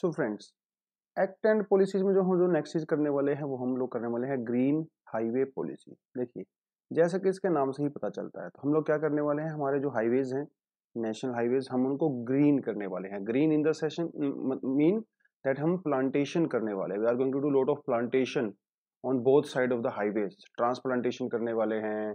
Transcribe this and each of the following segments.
So friends act and policies में जो हम जो नेक्स्ट चीज करने वाले हैं वो हम लोग करने वाले हैं ग्रीन हाईवे पॉलिसी देखिए जैसा कि इसके नाम से ही पता चलता है तो हम लोग क्या करने वाले हैं हमारे जो हाईवेज हैं नेशनल हाईवेज हम उनको ग्रीन करने वाले हैं green in the session mean that हम प्लांटेशन करने वाले we are going to do lot of plantation on both side of the highways transplantation करने वाले हैं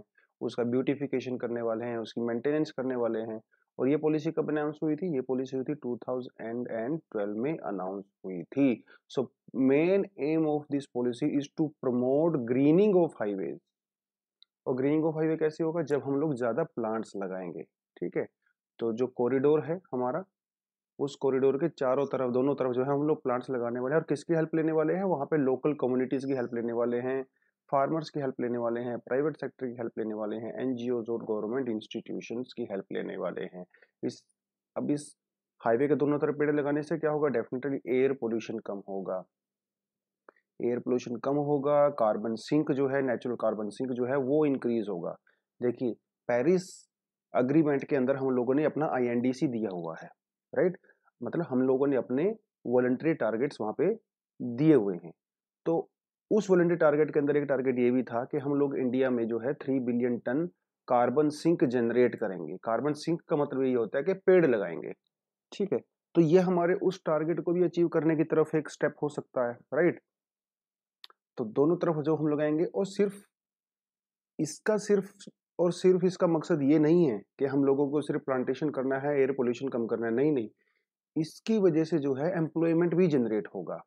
उसका ब्यूटिफिकेशन करने वाले हैं उसकी मेंटेनेंस करने वाले हैं और ये पॉलिसी कब अनाउंस हुई थी ये पॉलिसी हुई थी 2012 में अनाउंस हुई थी so main aim of this policy is to promote greening of highway और ग्रीनिंग ऑफ हाईवे कैसे होगा जब हम लोग ज़्यादा प्लांट्स लगाएंगे ठीक है तो जो कॉरिडोर है हमारा उस कॉरिडोर के चारों तरफ दोनों तरफ जो है हम लोग प्लांट्स लगाने वाले हैं और किसकी हेल्प लेने वाले हैं वहाँ पे लोकल कम्युनिटीज़ की हेल्प लेने वाले हैं फार्मर्स की हेल्प लेने वाले हैं प्राइवेट सेक्टर की हेल्प लेने वाले हैं एन और गवर्नमेंट इंस्टीट्यूशन की हेल्प लेने वाले हैं इस अब इस हाईवे के दोनों तरफ पेड़ लगाने से क्या होगा डेफिनेटली एयर पोल्यूशन कम होगा एयर पोल्यूशन कम होगा कार्बन सिंक जो है नेचुरल कार्बन सिंक जो है वो इंक्रीज होगा देखिए पेरिस अग्रीमेंट के अंदर हम लोगों ने अपना आईएनडीसी दिया हुआ है राइट मतलब हम लोगों ने अपने वॉलंटरी टारगेट्स वहां पे दिए हुए हैं तो उस वॉलेंटियर टारगेट के अंदर एक टारगेट ये भी था कि हम लोग इंडिया में जो है three billion ton carbon sink generate करेंगे कार्बन सिंक का मतलब ये होता है कि पेड़ लगाएंगे ठीक है तो ये हमारे उस टारगेट को भी अचीव करने की तरफ एक स्टेप हो सकता है राइट तो दोनों तरफ जो हम लगाएंगे और सिर्फ इसका सिर्फ और सिर्फ इसका मकसद ये नहीं है कि हम लोगों को सिर्फ प्लांटेशन करना है एयर पोल्यूशन कम करना है नहीं नहीं इसकी वजह से जो है एम्प्लॉयमेंट भी जनरेट होगा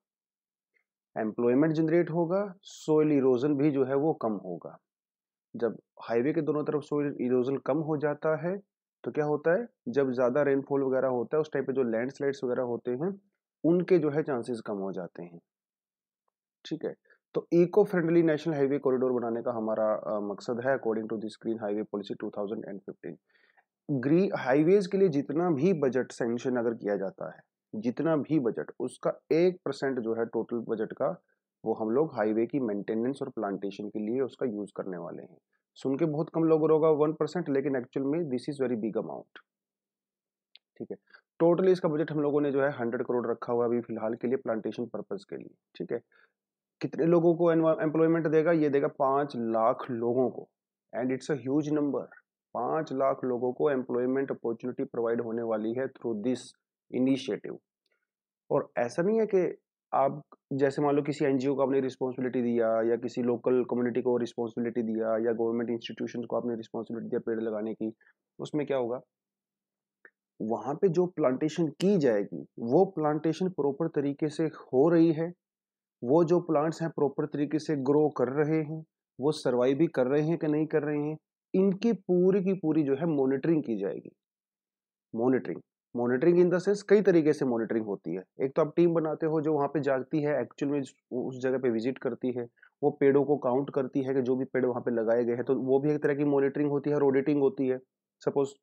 एम्प्लॉयमेंट जनरेट होगा सोइल इरोजन भी जो है वो कम होगा जब हाईवे के दोनों तरफ सोइल इरोजन कम हो जाता है तो क्या होता है जब ज़्यादा रेनफॉल वगैरह होता है उस टाइप पे जो लैंडस्लाइड्स वगैरह होते हैं उनके जो है चांसेस कम हो जाते हैं ठीक है तो eco friendly national highway corridor बनाने का हमारा आ, मकसद है according to this green highway policy two fifteen green highways के लिए जितना भी बजट सेंक्शन अगर किया जाता है जितना भी बजट उसका एक परसेंट जो है टोटल बजट का वो हम लोग हाईवे की मेंटेनेंस और प्लांटेशन के लिए उसका यूज़ करने वाले हैं सुन के बहुत कम लोग होगा वन परसेंट लेकिन एक्चुअल में this is very big amount ठीक है टोटली इसका बजट हम लोगों ने जो है हंड्रेड करोड़ रखा हुआ अभी फिलहाल के लिए प्लांटेशन पर्पज़ के लिए ठीक है कितने लोगों को एम्प्लॉयमेंट देगा ये देगा पांच लाख लोगों को एंड इट्स अज नंबर पांच लाख लोगों को एम्प्लॉयमेंट अपॉर्चुनिटी प्रोवाइड होने वाली है थ्रू दिस इनिशिएटिव और ऐसा नहीं है कि आप जैसे मान लो किसी एनजीओ को आपने रिस्पॉन्सिबिलिटी दिया या किसी लोकल कम्युनिटी को रिस्पॉन्सिबिलिटी दिया या गवर्नमेंट इंस्टीट्यूशन को आपने रिस्पॉन्सिबिलिटी दिया पेड़ लगाने की उसमें क्या होगा वहाँ पे जो प्लांटेशन की जाएगी वो प्लांटेशन प्रॉपर तरीके से हो रही है वो जो प्लांट्स हैं प्रॉपर तरीके से ग्रो कर रहे हैं वो सर्वाइव भी कर रहे हैं कि नहीं कर रहे हैं इनकी पूरी की पूरी जो है मॉनिटरिंग की जाएगी monitoring monitoring in the sense कई तरीके से मॉनिटरिंग होती है एक तो आप टीम बनाते हो जो वहाँ पे जागती है एक्चुअल में उस जगह पे विजिट करती है वो पेड़ों को काउंट करती है कि जो भी पेड़ वहाँ पे लगाए गए हैं तो वो भी एक तरह की मॉनिटरिंग होती है ऑडिटिंग होती है सपोज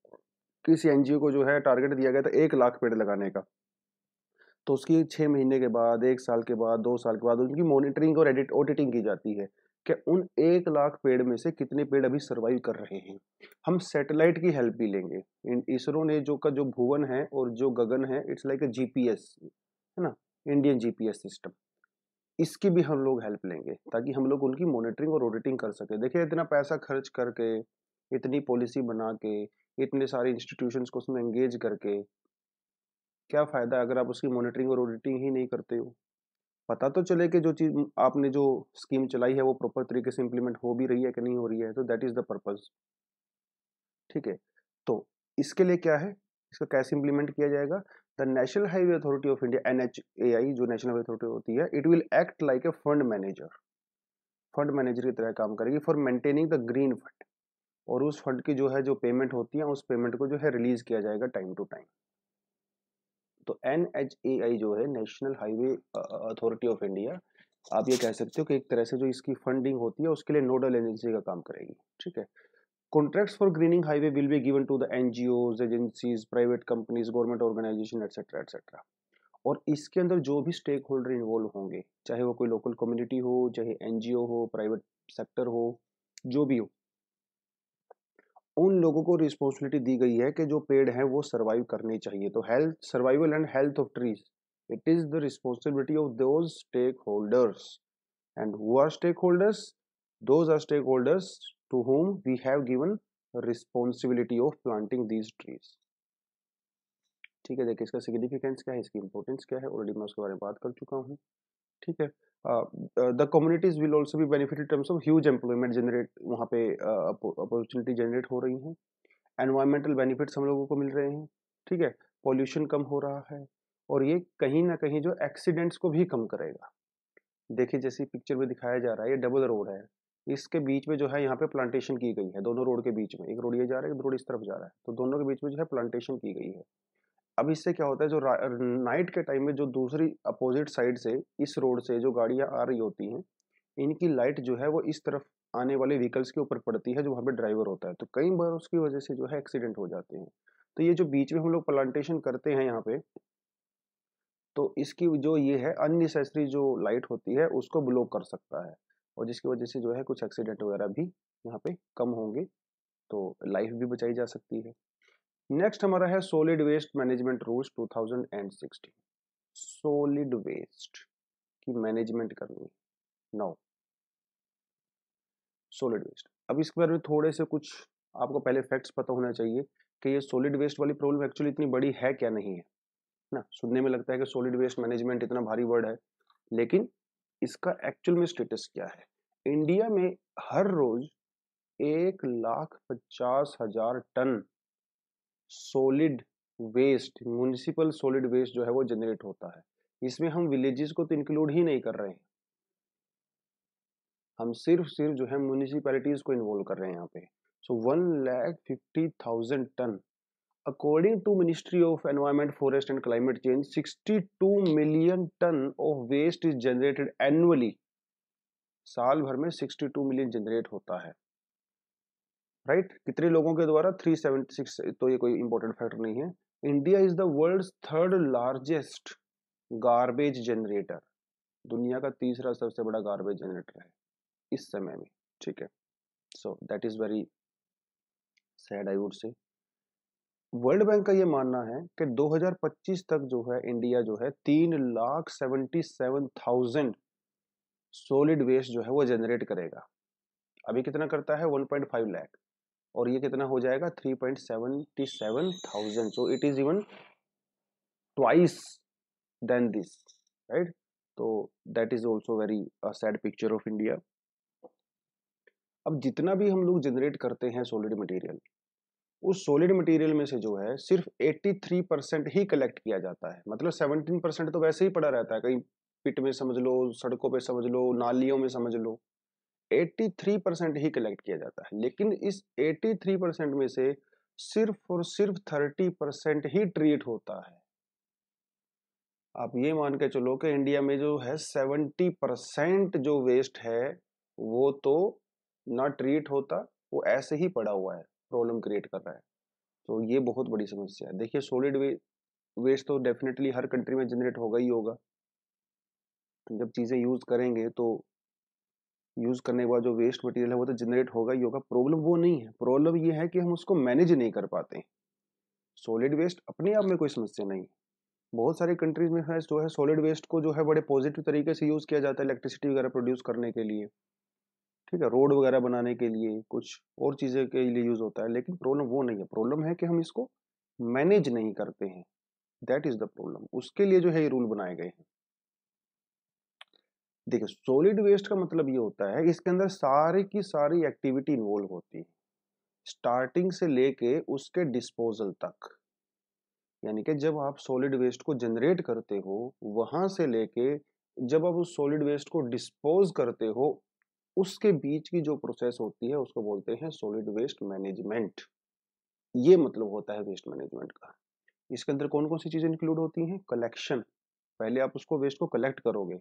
किसी एन को जो है टारगेट दिया गया था एक लाख पेड़ लगाने का तो उसकी छः महीने के बाद एक साल के बाद दो साल के बाद उनकी मॉनिटरिंग और एडिट ऑडिटिंग की जाती है कि उन एक लाख पेड़ में से कितने पेड़ अभी सरवाइव कर रहे हैं हम सैटेलाइट की हेल्प भी लेंगे इसरो ने जो का जो भुवन है और जो गगन है इट्स लाइक ए जीपीएस है ना इंडियन जीपीएस सिस्टम इसकी भी हम लोग हेल्प लेंगे ताकि हम लोग उनकी मॉनिटरिंग और ऑडिटिंग कर सके देखिए इतना पैसा खर्च करके इतनी पॉलिसी बना के इतने सारे इंस्टीट्यूशन को उसमें एंगेज करके क्या फ़ायदा अगर आप उसकी मॉनिटरिंग और ऑडिटिंग ही नहीं करते हो पता तो चले कि जो चीज़ आपने जो स्कीम चलाई है वो प्रॉपर तरीके से इम्प्लीमेंट हो भी रही है कि नहीं हो रही है तो दैट इज़ द पर्पज़ ठीक है तो इसके लिए क्या है इसका कैसे इम्प्लीमेंट किया जाएगा the national highway authority of India एन जो नेशनल हाईवे अथॉरिटी होती है it will act like a fund manager fund manager की तरह काम करेगी for maintaining the green fund और उस फंड की जो है जो पेमेंट होती है उस पेमेंट को जो है रिलीज किया जाएगा टाइम टू टाइम तो एन जो है national highway authority of India आप ये कह सकते हो कि एक तरह से जो इसकी फंडिंग होती है उसके लिए नोडल एजेंसी का काम करेगी ठीक है contracts for greening highway will be given to the एन agencies private companies government organization etcetera etcetera और इसके अंदर जो भी स्टेक होल्डर इन्वॉल्व होंगे चाहे वो कोई लोकल कम्युनिटी हो चाहे एन हो प्राइवेट सेक्टर हो जो भी हो उन लोगों को रिस्पॉन्सिबिलिटी दी गई है कि जो पेड़ हैं वो सर्वाइव करने चाहिए तो health survival and health of trees it is the responsibility of those stake holders and who are stake holders are stake holders to whom we have given responsibility of planting these trees ठीक है देखिए इसका significance क्या है इसकी importance क्या है already मैं उसके बारे में बात कर चुका हूँ ठीक है द कम्युनिटीज विल ऑल्सो भी benefit in terms of huge employment generate वहाँ पे अपॉर्चुनिटी जनरेट हो रही हैं एनवायरमेंटल बेनिफिट्स हम लोगों को मिल रहे हैं ठीक है पॉल्यूशन कम हो रहा है और ये कहीं ना कहीं जो एक्सीडेंट्स को भी कम करेगा देखिए जैसे पिक्चर में दिखाया जा रहा है ये डबल रोड है इसके बीच में जो है यहाँ पे प्लांटेशन की गई है दोनों रोड के बीच में एक रोड ये जा रहा है एक रोड इस तरफ जा रहा है तो दोनों के बीच में जो है प्लांटेशन की गई है अब इससे क्या होता है जो नाइट के टाइम में जो दूसरी अपोजिट साइड से इस रोड से जो गाड़ियाँ आ रही होती हैं इनकी लाइट जो है वो इस तरफ आने वाले व्हीकल्स के ऊपर पड़ती है जो वहाँ पे ड्राइवर होता है तो कई बार उसकी वजह से जो है एक्सीडेंट हो जाते हैं तो ये जो बीच में हम लोग प्लांटेशन करते हैं यहाँ पे तो इसकी जो ये है अननेसेसरी जो लाइट होती है उसको ब्लॉक कर सकता है और जिसकी वजह से जो है कुछ एक्सीडेंट वगैरह भी यहाँ पे कम होंगे तो लाइफ भी बचाई जा सकती है नेक्स्ट हमारा है solid waste management rules 2016 solid waste की मैनेजमेंट करनी है नाउ वेस्ट अब इसके बारे में थोड़े से कुछ आपको पहले फैक्ट्स पता होना चाहिए कि ये सोलिड वेस्ट वाली प्रॉब्लम एक्चुअली इतनी बड़ी है क्या नहीं है ना सुनने में लगता है कि सोलिड वेस्ट मैनेजमेंट इतना भारी वर्ड है लेकिन इसका एक्चुअल में स्टेटस क्या है इंडिया में हर रोज एक लाख पचास हजार ton solid waste municipal solid waste जो है वो जनरेट होता है इसमें हम विलेजेस को तो इंक्लूड ही नहीं कर रहे हैं हम सिर्फ सिर्फ जो है म्यूनिसिपैलिटीज को इन्वॉल्व कर रहे हैं यहाँ पे so one lakh fifty thousand ton according to ministry of environment forest and climate change sixty two million ton of waste is generated annually साल भर में सिक्सटी टू मिलियन जनरेट होता है राइट कितने लोगों के द्वारा 376 तो ये कोई इंपॉर्टेंट फैक्टर नहीं है India is the world third largest garbage generator दुनिया का तीसरा सबसे बड़ा गार्बेज जनरेटर है इस समय में ठीक है so that is very sad I would say world bank का ये मानना है कि 2025 तक जो है इंडिया जो है तीन lakh seventy seven thousand solid waste जो है वो जनरेट करेगा अभी कितना करता है 1.5 लाख और ये कितना हो जाएगा three point seventy seven thousand so it is even twice than this right तो that is also very sad picture of India अब जितना भी हम लोग जनरेट करते हैं सॉलिड मटेरियल उस सॉलिड मटेरियल में से जो है सिर्फ 83 परसेंट ही कलेक्ट किया जाता है मतलब 17 परसेंट तो वैसे ही पड़ा रहता है कहीं पिट में समझ लो सड़कों पे समझ लो नालियों में समझ लो 83 परसेंट ही कलेक्ट किया जाता है लेकिन इस 83 परसेंट में से सिर्फ और सिर्फ 30 परसेंट ही ट्रीट होता है आप ये मान के चलो कि इंडिया में जो है 70 परसेंट जो वेस्ट है वो तो ना ट्रीट होता वो ऐसे ही पड़ा हुआ है प्रॉब्लम क्रिएट कर रहा है तो ये बहुत बड़ी समस्या है देखिए सोलिड वे, वेस्ट तो डेफिनेटली हर कंट्री में जनरेट होगा ही होगा जब चीज़ें यूज़ करेंगे तो यूज़ करने के बाद जो वेस्ट मटेरियल है वो तो जनरेट होगा ही होगा प्रॉब्लम वो नहीं है प्रॉब्लम ये है कि हम उसको मैनेज नहीं कर पाते सॉलिड वेस्ट अपने आप में कोई समस्या नहीं है बहुत सारी कंट्रीज में है जो है सॉलिड वेस्ट को जो है बड़े पॉजिटिव तरीके से यूज़ किया जाता है इलेक्ट्रिसिटी वगैरह प्रोड्यूस करने के लिए ठीक है रोड वगैरह बनाने के लिए कुछ और चीज़ें के लिए यूज़ होता है लेकिन प्रॉब्लम वो नहीं है प्रॉब्लम है कि हम इसको मैनेज नहीं करते हैं दैट इज़ द प्रॉब्लम उसके लिए जो है ये रूल बनाए गए हैं देखिए सॉलिड वेस्ट का मतलब ये होता है इसके अंदर सारे की सारी एक्टिविटी इन्वॉल्व होती है स्टार्टिंग से लेके उसके डिस्पोजल तक यानी कि जब आप सॉलिड वेस्ट को जनरेट करते हो वहां से लेके जब आप उस सॉलिड वेस्ट को डिस्पोज करते हो उसके बीच की जो प्रोसेस होती है उसको बोलते हैं सॉलिड वेस्ट मैनेजमेंट ये मतलब होता है वेस्ट मैनेजमेंट का इसके अंदर कौन कौन सी चीज़ें इंक्लूड होती हैं कलेक्शन पहले आप उसको वेस्ट को कलेक्ट करोगे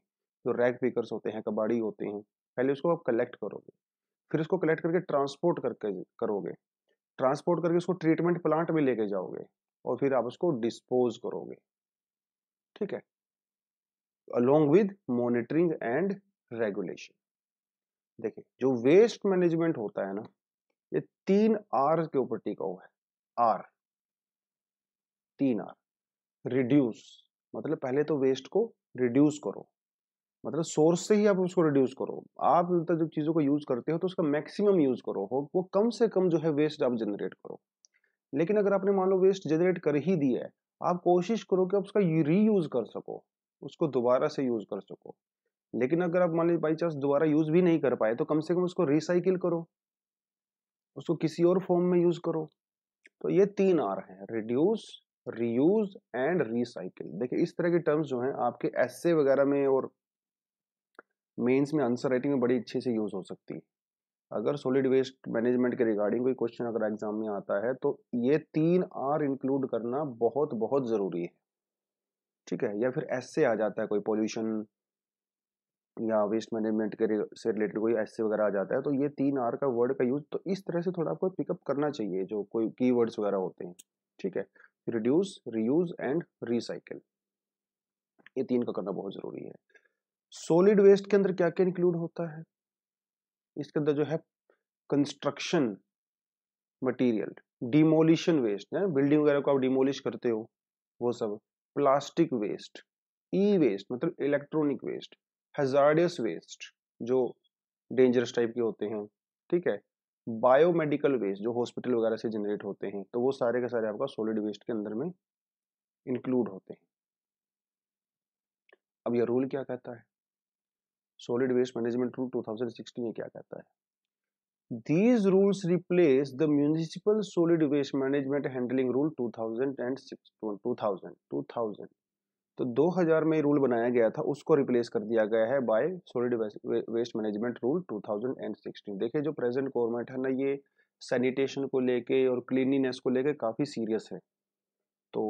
जो रैग पिकर्स होते हैं कबाड़ी होते हैं पहले उसको आप कलेक्ट करोगे फिर उसको कलेक्ट करके ट्रांसपोर्ट करके करोगे ट्रांसपोर्ट करके उसको ट्रीटमेंट प्लांट में लेके जाओगे और फिर आप उसको डिस्पोज करोगे ठीक है along with monitoring and regulation देखिए जो वेस्ट मैनेजमेंट होता है ना ये तीन आर के ऊपर टिका हुआ है आर तीन आर रिड्यूस मतलब पहले तो वेस्ट को रिड्यूस करो मतलब सोर्स से ही आप उसको रिड्यूस करो आप मतलब जब चीज़ों को यूज़ करते हो तो उसका मैक्सिमम यूज़ करो हो वो कम से कम जो है वेस्ट आप जनरेट करो लेकिन अगर आपने मान लो वेस्ट जनरेट कर ही दिया है आप कोशिश करो कि आप उसका रीयूज़ कर सको उसको दोबारा से यूज़ कर सको लेकिन अगर आप मान लीजिए बाई चांस दोबारा यूज़ भी नहीं कर पाए तो कम से कम उसको रिसाइकिल करो उसको किसी और फॉर्म में यूज़ करो तो ये तीन आर हैं रिड्यूस रीयूज एंड रिसाइकिल देखिए इस तरह के टर्म्स जो हैं आपके एस वगैरह में और मेंस में आंसर राइटिंग में बड़ी अच्छे से यूज़ हो सकती है अगर सॉलिड वेस्ट मैनेजमेंट के रिगार्डिंग कोई क्वेश्चन अगर एग्जाम में आता है तो ये तीन आर इंक्लूड करना बहुत बहुत ज़रूरी है ठीक है या फिर ऐसे आ जाता है कोई पॉल्यूशन या वेस्ट मैनेजमेंट के से रिलेटेड कोई ऐसे वगैरह आ जाता है तो ये तीन आर का वर्ड का यूज तो इस तरह से थोड़ा आपको पिकअप करना चाहिए जो कोई की वगैरह होते हैं ठीक है रिड्यूस रीयूज एंड रिसाइकिल ये तीन का करना बहुत ज़रूरी है सॉलिड वेस्ट के अंदर क्या क्या इंक्लूड होता है इसके अंदर जो है कंस्ट्रक्शन मटेरियल डिमोलिशन वेस्ट है बिल्डिंग वगैरह को आप डिमोलिश करते हो वो सब प्लास्टिक वेस्ट ई वेस्ट मतलब इलेक्ट्रॉनिक वेस्ट हजार्डियस वेस्ट जो डेंजरस टाइप के होते हैं ठीक है बायोमेडिकल वेस्ट जो हॉस्पिटल वगैरह से जनरेट होते हैं तो वो सारे के सारे आपका सॉलिड वेस्ट के अंदर में इंक्लूड होते हैं अब यह रूल क्या कहता है सॉलिड वेस्ट मैनेजमेंट रूल 2016 में क्या कहता है these rules replace the municipal solid waste management handling rule 2006 2000 2000 तो 2000 में रूल बनाया गया था उसको रिप्लेस कर दिया गया है by solid waste management rule 2016 देखिए जो प्रेजेंट गवर्नमेंट है ना ये सैनिटेशन को लेके और क्लीनिनेस को लेके काफ़ी सीरियस है तो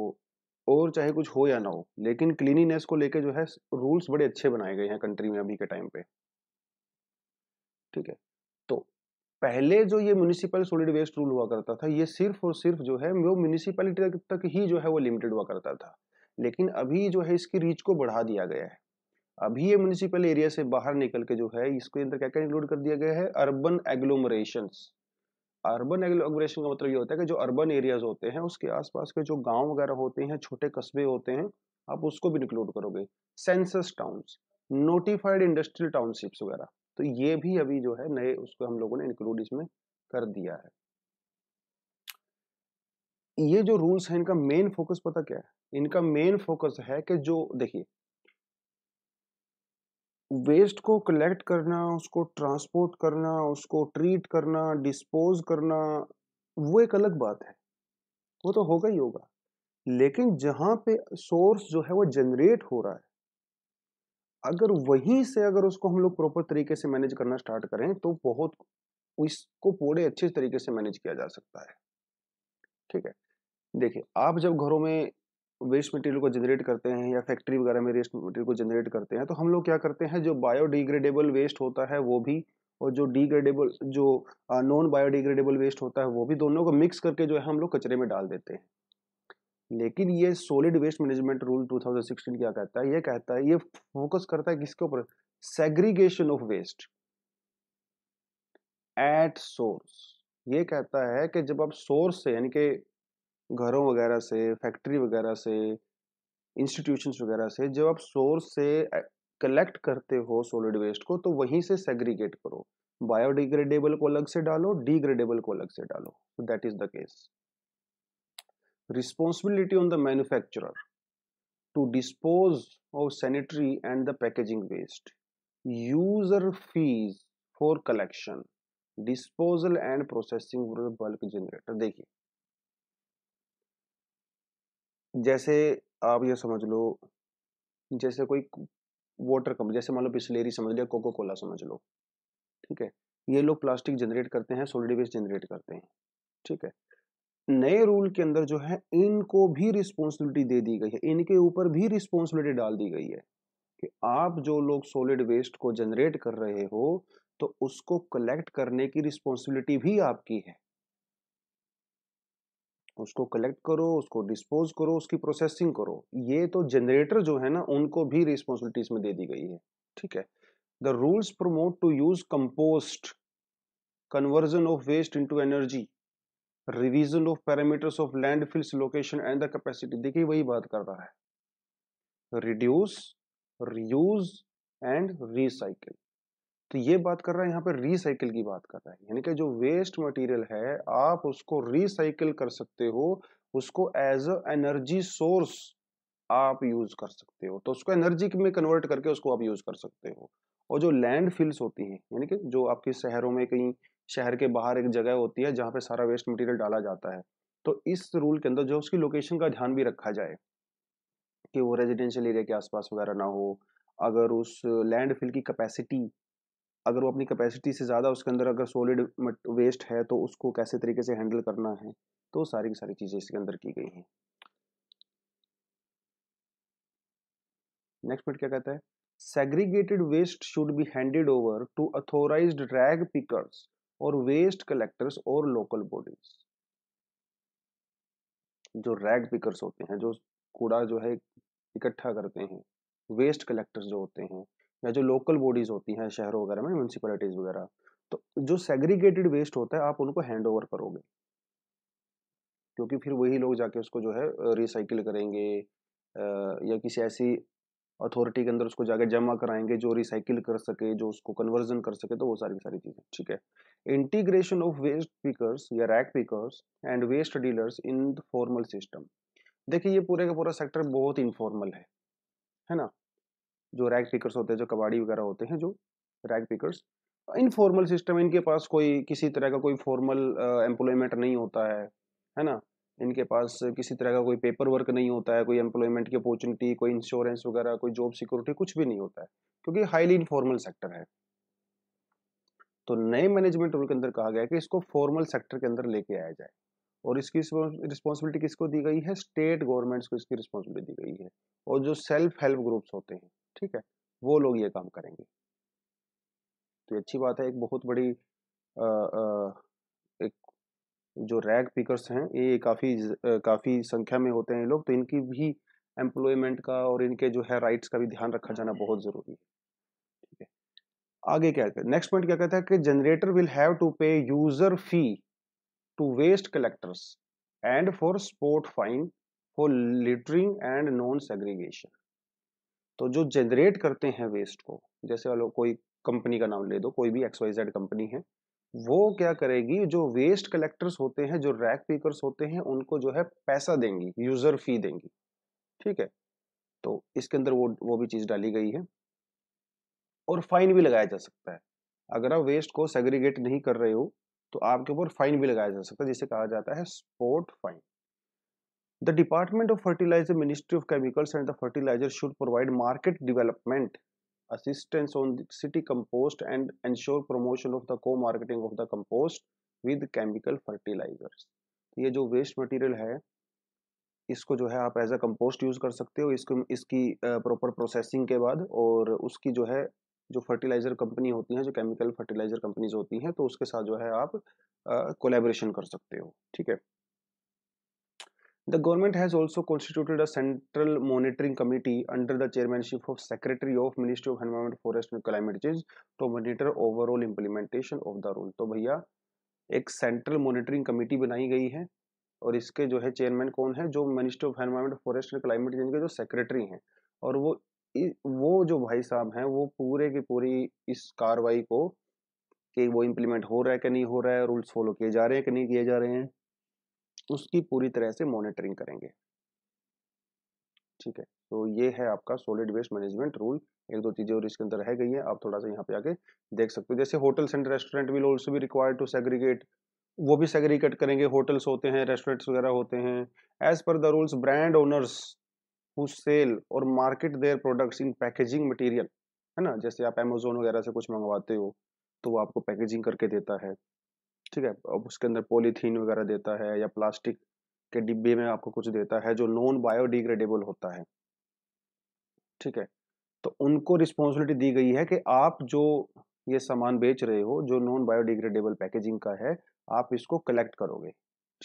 और चाहे कुछ हो या ना हो लेकिन क्लीनिनेस को लेके जो है रूल्स बड़े अच्छे बनाए गए हैं कंट्री में अभी के टाइम पे ठीक है तो पहले जो ये म्यूनिसिपल सोलिड वेस्ट रूल हुआ करता था ये सिर्फ और सिर्फ जो है वो म्यूनिसिपैलिटी तक ही जो है वो लिमिटेड हुआ करता था लेकिन अभी जो है इसकी रीच को बढ़ा दिया गया है अभी ये म्यूनिसिपल एरिया से बाहर निकल के जो है इसके अंदर क्या क्या इंक्लूड कर दिया गया है अर्बन एग्लोमरेशंस अर्बन एग्लोग्रेशन का मतलब ये होता है कि जो अर्बन एरियाज होते हैं उसके आसपास के जो गांव वगैरह होते हैं छोटे कस्बे होते हैं आप उसको भी इंक्लूड करोगे census towns notified industrial townships वगैरह तो ये भी अभी जो है नए उसको हम लोगों ने इंक्लूड इसमें कर दिया है ये जो रूल्स हैं इनका मेन फोकस पता क्या है इनका मेन फोकस है कि जो देखिए वेस्ट को कलेक्ट करना उसको ट्रांसपोर्ट करना उसको ट्रीट करना डिस्पोज करना वो एक अलग बात है वो तो होगा ही होगा लेकिन जहाँ पे सोर्स जो है वो जनरेट हो रहा है अगर वहीं से अगर उसको हम लोग प्रॉपर तरीके से मैनेज करना स्टार्ट करें तो बहुत इसको पूरे अच्छे तरीके से मैनेज किया जा सकता है ठीक है देखिए आप जब घरों में वेस्ट मटेरियल को जनरेट करते हैं या फैक्ट्री वगैरह में वेस्ट मटेरियल को जनरेट करते हैं तो हम लोग क्या करते हैं जो बायोडिग्रेडेबल वेस्ट होता है वो भी और जो डिग्रेडेबल जो नॉन बायोडिग्रेडेबल वेस्ट होता है वो भी दोनों को मिक्स करके जो है हम लोग कचरे में डाल देते हैं लेकिन ये सॉलिड वेस्ट मैनेजमेंट रूल 2016 क्या कहता है ये कहता है ये फोकस करता है किसके ऊपर segregation of waste at source ये कहता है कि जब आप सोर्स से यानी कि घरों वगैरह से फैक्ट्री वगैरह से इंस्टीट्यूशंस वगैरह से जब आप सोर्स से कलेक्ट करते हो सोलिड वेस्ट को तो वहीं से सेग्रीगेट करो बायोडिग्रेडेबल को अलग से डालो डिग्रेडेबल को अलग से डालो that is the case responsibility on the manufacturer to dispose of sanitary and the packaging waste user fees for collection disposal and processing bulk generator देखिए जैसे आप ये समझ लो जैसे कोई वाटर कंपनी जैसे मान लो बिस्लेरी समझ लिया कोको कोला समझ लो ठीक है ये लोग प्लास्टिक जनरेट करते हैं सोलिड वेस्ट जनरेट करते हैं ठीक है नए रूल के अंदर जो है इनको भी रिस्पॉन्सिबिलिटी दे दी गई है इनके ऊपर भी रिस्पॉन्सिबिलिटी डाल दी गई है कि आप जो लोग सोलिड वेस्ट को जनरेट कर रहे हो तो उसको कलेक्ट करने की रिस्पॉन्सिबिलिटी भी आपकी है उसको कलेक्ट करो उसको डिस्पोज करो उसकी प्रोसेसिंग करो ये तो जनरेटर जो है ना उनको भी रिस्पॉन्सिबिलिटीज में दे दी गई है ठीक है the rules promote to use compost conversion of waste into energy revision of parameters of land fills location and the capacity देखिए वही बात कर रहा है रिड्यूस रियूज एंड रिसाइकिल तो ये बात कर रहा है यहाँ पे रिसाइकिल की बात कर रहा है यानी कि जो वेस्ट मटेरियल है आप उसको रिसाइकिल कर सकते हो उसको एज अ एनर्जी सोर्स आप यूज कर सकते हो तो उसको एनर्जी में कन्वर्ट करके उसको आप यूज कर सकते हो और जो लैंड फिल्स होती हैं यानी कि जो आपके शहरों में कहीं शहर के बाहर एक जगह होती है जहाँ पे सारा वेस्ट मटीरियल डाला जाता है तो इस रूल के अंदर जो उसकी लोकेशन का ध्यान भी रखा जाए कि वो रेजिडेंशियल एरिया के आसपास वगैरह ना हो अगर उस लैंड फिल की कैपेसिटी अगर वो अपनी कैपेसिटी से ज़्यादा उसके अंदर अगर सॉलिड वेस्ट है तो उसको कैसे तरीके से हैंडल करना है तो सारी की सारी चीज़ें इसके अंदर की गई हैं नेक्स्ट पॉइंट क्या कहता है segregated waste should be handed over to authorised rag pickers और वेस्ट कलेक्टर्स और लोकल बॉडीज जो रैग पिकर्स होते हैं जो कूड़ा जो है इकट्ठा करते हैं वेस्ट कलेक्टर्स जो होते हैं या जो लोकल बॉडीज होती हैं शहरों वगैरह में म्यूनसिपलिटीज वगैरह तो जो सेग्रीगेटेड वेस्ट होता है आप उनको हैंड ओवर करोगे क्योंकि फिर वही लोग जाके उसको जो है रिसाइकिल करेंगे या किसी ऐसी अथॉरिटी के अंदर उसको जाके जमा कराएंगे जो रिसाइकिल कर सके जो उसको कन्वर्जन कर सके तो वो सारी सारी चीज़ें ठीक है इंटीग्रेशन ऑफ वेस्ट पिकर्स या rag pickers and waste dealers in the formal system देखिए ये पूरे का पूरा सेक्टर बहुत इनफॉर्मल है है ना जो रैग पिकर्स होते हैं जो कबाड़ी वगैरह होते हैं जो रैग पिकर्स इनफॉर्मल सिस्टम इनके पास कोई किसी तरह का कोई फॉर्मल एम्प्लॉयमेंट नहीं होता है है ना इनके पास किसी तरह का कोई पेपर वर्क नहीं होता है कोई एम्प्लॉयमेंट की अपॉर्चुनिटी कोई इंश्योरेंस वगैरह कोई जॉब सिक्योरिटी कुछ भी नहीं होता है क्योंकि हाईली इनफॉर्मल सेक्टर है तो नए मैनेजमेंट रूल के अंदर कहा गया है कि इसको फॉर्मल सेक्टर के अंदर लेके आया जाए और इसकी रिस्पॉन्सिबिलिटी किसको दी गई है स्टेट गवर्नमेंट्स को इसकी रिस्पॉन्सिबिलिटी दी गई है और जो सेल्फ हेल्प ग्रुप्स होते हैं ठीक है वो लोग ये काम करेंगे तो ये अच्छी बात है एक बहुत बड़ी आ, आ, एक जो रैग पिकर्स हैं ये काफ़ी काफ़ी संख्या में होते हैं लोग तो इनकी भी एम्प्लॉयमेंट का और इनके जो है राइट्स का भी ध्यान रखा जाना बहुत ज़रूरी है ठीक है आगे क्या कहते हैं नेक्स्ट पॉइंट क्या कहता है कि generator will have to pay user fee to waste collectors and for spot fine for littering and non segregation तो जो जनरेट करते हैं वेस्ट को जैसे वालों कोई कंपनी का नाम ले दो कोई भी एक्स वाई जेड कंपनी है वो क्या करेगी जो वेस्ट कलेक्टर्स होते हैं जो रैक पीकर्स होते हैं उनको जो है पैसा देंगी यूजर फी देंगी ठीक है तो इसके अंदर वो वो भी चीज़ डाली गई है और फाइन भी लगाया जा सकता है अगर आप वेस्ट को सेग्रीगेट नहीं कर रहे हो तो आपके ऊपर फाइन भी लगाया जा सकता है जिसे कहा जाता है spot fine The Department of Fertilizer, Ministry of Chemicals and the Fertilizer should provide market development assistance on the city compost and ensure promotion of the co-marketing of the compost with chemical fertilizers. ये जो waste material है इसको जो है आप as a compost use कर सकते हो इसको इसकी प्रॉपर प्रोसेसिंग के बाद और उसकी जो है जो फर्टिलाइज़र कंपनी होती हैं जो केमिकल फर्टिलाइज़र कंपनीज होती हैं तो उसके साथ जो है आप कोलेब्रेशन कर सकते हो ठीक है The government has also constituted a central monitoring committee under the chairmanship of Secretary of Ministry of Environment, Forest and Climate Change to monitor overall implementation of the rule. तो भैया एक central monitoring committee बनाई गई है और इसके जो है chairman कौन है जो Ministry of Environment, Forest and Climate Change के जो secretary हैं और वो वो जो भाई साहब हैं वो पूरे की पूरी इस कार्रवाई को कि वो इम्प्लीमेंट हो रहा है कि नहीं हो रहा है रूल्स फॉलो किए जा रहे हैं कि नहीं किए जा रहे हैं उसकी पूरी तरह से मॉनिटरिंग करेंगे ठीक है तो ये है आपका सॉलिड वेस्ट मैनेजमेंट रूल एक दो चीज़ें और इसके अंदर रह गई है आप थोड़ा सा यहाँ पे आके देख सकते हो जैसे hotels and restaurant will also भी रिक्वायर्ड टू सेग्रीगेट वो भी सेग्रीगेट करेंगे होटल्स होते हैं रेस्टोरेंट्स वगैरह होते हैं as per the rules brand owners who sell और market their products in packaging material है ना जैसे आप अमेजोन वगैरह से कुछ मंगवाते हो तो वो आपको पैकेजिंग करके देता है ठीक है अब उसके अंदर पॉलीथीन वगैरह देता है या प्लास्टिक के डिब्बे में आपको कुछ देता है जो नॉन बायोडिग्रेडेबल होता है ठीक है तो उनको रिस्पॉन्सिबिलिटी दी गई है कि आप जो ये सामान बेच रहे हो जो नॉन बायोडिग्रेडेबल पैकेजिंग का है आप इसको कलेक्ट करोगे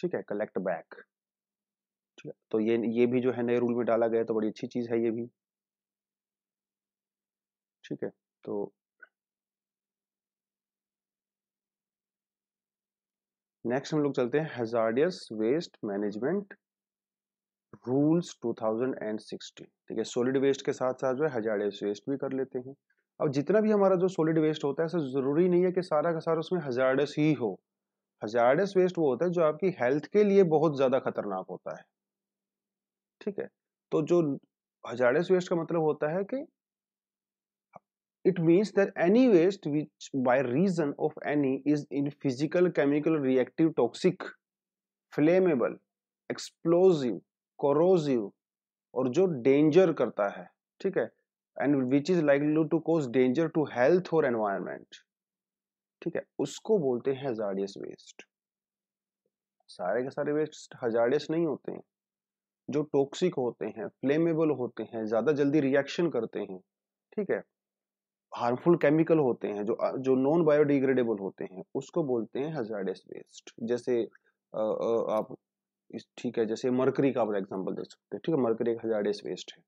ठीक है कलेक्ट बैक ठीक है तो ये ये भी जो है नए रूल में डाला गया तो बड़ी अच्छी चीज़ है ये भी ठीक है तो नेक्स्ट हम लोग चलते हैं हजार्डियस वेस्ट मैनेजमेंट रूल्स 2016 ठीक है सॉलिड वेस्ट के साथ साथ जो है हजारियस वेस्ट भी कर लेते हैं अब जितना भी हमारा जो सॉलिड वेस्ट होता है ऐसा ज़रूरी नहीं है कि सारा का सारा उसमें हजारडस ही हो हजारडस वेस्ट वो होता है जो आपकी हेल्थ के लिए बहुत ज़्यादा खतरनाक होता है ठीक है तो जो हजारडस वेस्ट का मतलब होता है कि it means that any waste which by reason of any is in physical chemical reactive toxic flammable explosive corrosive और जो danger करता है ठीक है and which is likely to cause danger to health or environment ठीक है उसको बोलते हैं हजारियस वेस्ट सारे के सारे वेस्ट हजारियस नहीं होते हैं जो टॉक्सिक होते हैं फ्लेमेबल होते हैं ज़्यादा जल्दी रिएक्शन करते हैं ठीक है हार्मफुल केमिकल होते हैं जो जो नॉन बायोडिग्रेडेबल होते हैं उसको बोलते हैं हजार्डस वेस्ट जैसे आ, आ, आप ठीक है जैसे मरकरी का आप एग्जांपल दे सकते हैं ठीक है मरकरी एक हजार्डस वेस्ट है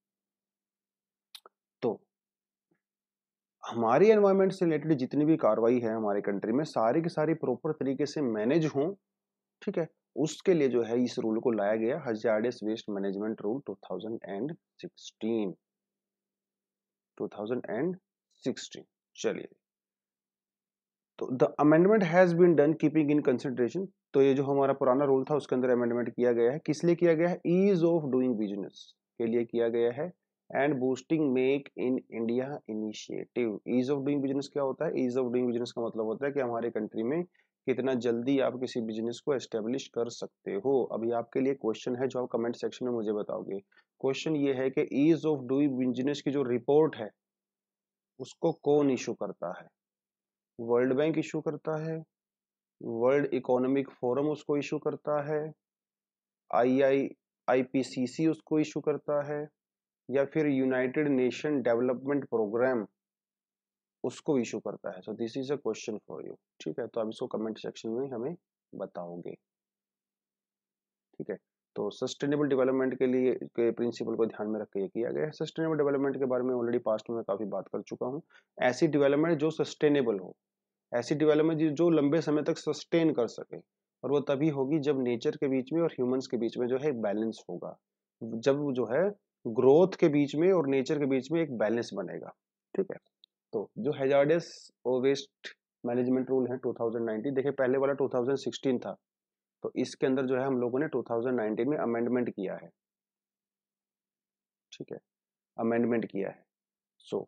तो हमारी एनवायरमेंट से रिलेटेड जितनी भी कार्रवाई है हमारे कंट्री में सारी की सारी प्रॉपर तरीके से मैनेज हों ठीक है उसके लिए जो है इस रूल को लाया गया hazardous waste management rule 2016 and 16 चलिए तो the amendment has been done keeping in consideration तो ये जो हमारा पुराना रूल था उसके अंदर अमेंडमेंट किया गया है किस लिए किया गया है ईज ऑफ डूइंग बिजनेस के लिए किया गया है and boosting make in India initiative ease of doing business क्या होता है ईज ऑफ डूइंग बिजनेस का मतलब होता है कि हमारे कंट्री में कितना जल्दी आप किसी बिजनेस को एस्टेब्लिश कर सकते हो अभी आपके लिए क्वेश्चन है जो आप कमेंट सेक्शन में मुझे बताओगे क्वेश्चन ये है कि ईज ऑफ डूइंग बिजनेस की जो रिपोर्ट है उसको कौन इशू करता है वर्ल्ड बैंक इशू करता है वर्ल्ड इकोनॉमिक फोरम उसको इशू करता है आई आई सी उसको इशू करता है या फिर यूनाइटेड नेशन डेवलपमेंट प्रोग्राम उसको इशू करता है so this is a question for you ठीक है तो आप इसको कमेंट सेक्शन में हमें बताओगे ठीक है तो सस्टेनेबल डेवलपमेंट के लिए के प्रिंसिपल को ध्यान में रख के ये किया गया है सस्टेनेबल डेवलपमेंट के बारे में ऑलरेडी पास्ट में काफ़ी बात कर चुका हूँ ऐसी डेवलपमेंट जो सस्टेनेबल हो ऐसी डेवलपमेंट जो लंबे समय तक सस्टेन कर सके और वो तभी होगी जब नेचर के बीच में और ह्यूमंस के बीच में जो है बैलेंस होगा जब जो है ग्रोथ के बीच में और नेचर के बीच में एक बैलेंस बनेगा ठीक है तो जो हेजार्डस वेस्ट मैनेजमेंट रूल है 2019 देखिए पहले वाला 2016 था तो इसके अंदर जो है हम लोगों ने 2019 में अमेंडमेंट किया है ठीक है अमेंडमेंट किया है सो so,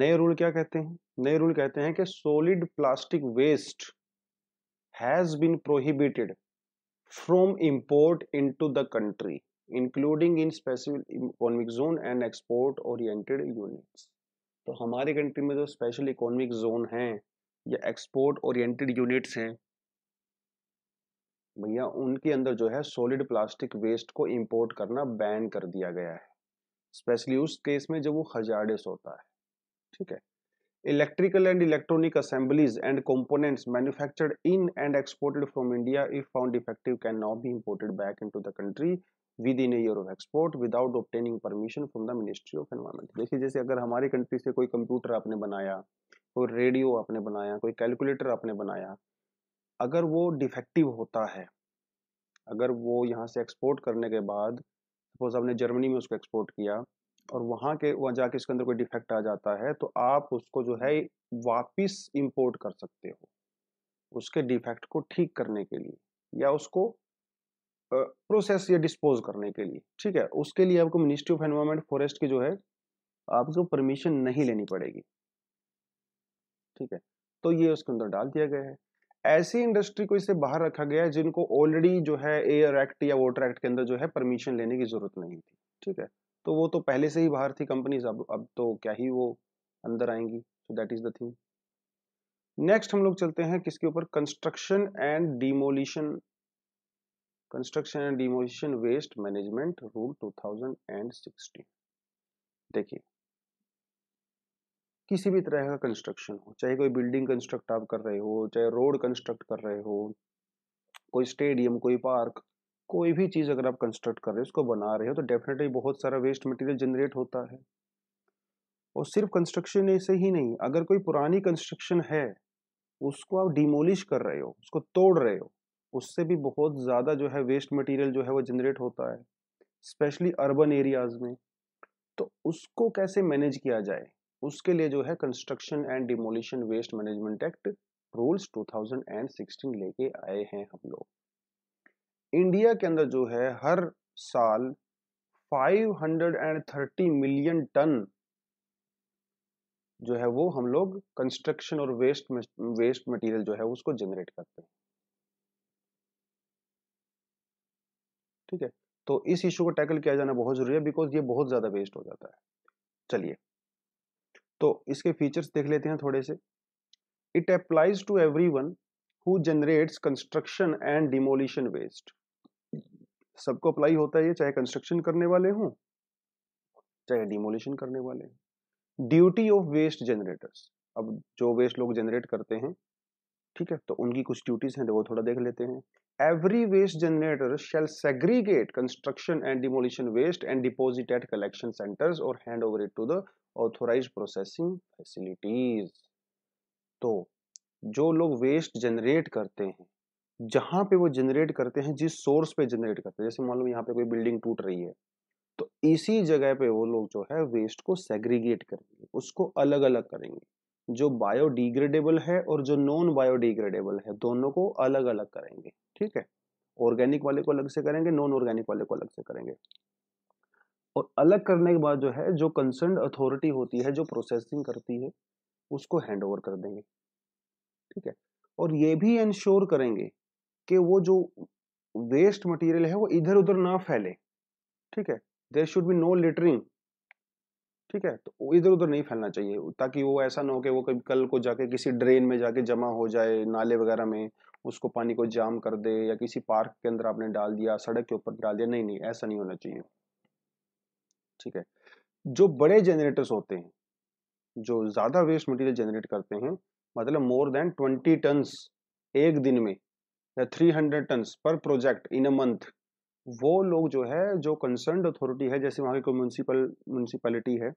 नए रूल क्या कहते हैं नए रूल कहते हैं कि solid plastic waste has been prohibited from import into the country including in specific economic zone and export oriented units तो हमारे कंट्री में जो स्पेशल इकोनॉमिक जोन है या एक्सपोर्ट ओरिएंटेड यूनिट्स हैं भैया उनके अंदर जो है सॉलिड प्लास्टिक वेस्ट को इंपोर्ट करना बैन कर दिया गया है स्पेशली उस केस में जब वो हजारडेस होता है ठीक है electrical and electronic assemblies and components manufactured in and exported from India if found effective can now be imported back in the country within year of export without obtaining permission from the ministry of environment देखिए जैसे अगर हमारे country से कोई computer आपने बनाया कोई radio आपने बनाया कोई कैलकुलेटर आपने बनाया अगर वो डिफेक्टिव होता है अगर वो यहाँ से एक्सपोर्ट करने के बाद सपोज आपने जर्मनी में उसको एक्सपोर्ट किया और वहाँ के वहाँ जाके इसके अंदर कोई डिफेक्ट आ जाता है तो आप उसको जो है वापस इंपोर्ट कर सकते हो उसके डिफेक्ट को ठीक करने के लिए या उसको प्रोसेस या डिस्पोज करने के लिए ठीक है उसके लिए आपको मिनिस्ट्री ऑफ एनवायरमेंट फॉरेस्ट की जो है आपको परमिशन नहीं लेनी पड़ेगी ठीक है तो ये उसके अंदर डाल दिया गया है ऐसी इंडस्ट्री को इससे बाहर रखा गया है जिनको ऑलरेडी जो है एयर एक्ट या वोटर एक्ट के अंदर जो है परमिशन लेने की जरूरत नहीं थी ठीक है तो वो तो पहले से ही बाहर थी कंपनीज अब अब तो क्या ही वो अंदर आएंगी so that is the thing next हम लोग चलते हैं किसके ऊपर construction and demolition construction and demolition waste management rule two देखिए किसी भी तरह का कंस्ट्रक्शन हो चाहे कोई बिल्डिंग कंस्ट्रक्ट आप कर रहे हो चाहे रोड कंस्ट्रक्ट कर रहे हो कोई स्टेडियम कोई पार्क कोई भी चीज़ अगर आप कंस्ट्रक्ट कर रहे हो उसको बना रहे हो तो डेफिनेटली बहुत सारा वेस्ट मटेरियल जनरेट होता है और सिर्फ कंस्ट्रक्शन ऐसे ही नहीं अगर कोई पुरानी कंस्ट्रक्शन है उसको आप डिमोलिश कर रहे हो उसको तोड़ रहे हो उससे भी बहुत ज़्यादा जो है वेस्ट मटेरियल जो है वो जनरेट होता है स्पेशली अर्बन एरियाज़ में तो उसको कैसे मैनेज किया जाए उसके लिए जो है construction and demolition waste management act rules 2016 लेके आए हैं हम लोग इंडिया के अंदर जो है हर साल 530 मिलियन टन जो है वो हम लोग कंस्ट्रक्शन और वेस्ट वेस्ट मटेरियल जो है उसको जनरेट करते हैं ठीक है तो इस इशू को टैकल किया जाना बहुत जरूरी है बिकॉज ये बहुत ज्यादा वेस्ट हो जाता है चलिए तो इसके फीचर्स देख लेते हैं थोड़े से it applies to every one who generates construction and demolition waste सबको अप्लाई होता है ये चाहे कंस्ट्रक्शन करने वाले हों चाहे डिमोलिशन करने वाले हों ड्यूटी ऑफ वेस्ट जनरेटर्स अब जो वेस्ट लोग जनरेट करते हैं ठीक है तो उनकी कुछ ड्यूटीज हैं तो वो थोड़ा देख लेते हैं every waste generator shall segregate construction and demolition waste and deposit at collection centres और hand over it to the authorised processing facilities तो जो लोग वेस्ट जनरेट करते हैं जहां पे वो जनरेट करते हैं जिस सोर्स पे जनरेट करते हैं जैसे मान लो यहाँ पे कोई बिल्डिंग टूट रही है तो इसी जगह पे वो लोग जो है वेस्ट को सेग्रीगेट करेंगे उसको अलग अलग करेंगे जो बायोडिग्रेडेबल है और जो नॉन बायोडिग्रेडेबल है दोनों को अलग अलग करेंगे ठीक है ऑर्गेनिक वाले को अलग से करेंगे नॉन ऑर्गेनिक वाले को अलग से करेंगे और अलग करने के बाद जो है जो कंसर्न अथॉरिटी होती है जो प्रोसेसिंग करती है उसको हैंड ओवर कर देंगे ठीक है और ये भी इंश्योर करेंगे कि वो जो वेस्ट मटेरियल है वो इधर उधर ना फैले ठीक है there should be no littering ठीक है तो इधर उधर नहीं फैलना चाहिए ताकि वो ऐसा ना हो कि वो कभी कल को जाके किसी ड्रेन में जाके जमा हो जाए नाले वगैरह में उसको पानी को जाम कर दे या किसी पार्क के अंदर आपने डाल दिया सड़क के ऊपर डाल दिया नहीं नहीं ऐसा नहीं होना चाहिए ठीक है जो बड़े जनरेटर्स होते हैं जो ज़्यादा वेस्ट मटेरियल जनरेट करते हैं मतलब मोर देन ट्वेंटी टन्स एक दिन में या three hundred tons per project in a month वो लोग जो है जो कंसर्न अथॉरिटी है जैसे वहां की कोई म्यूनसिपल म्यूनसिपैलिटी है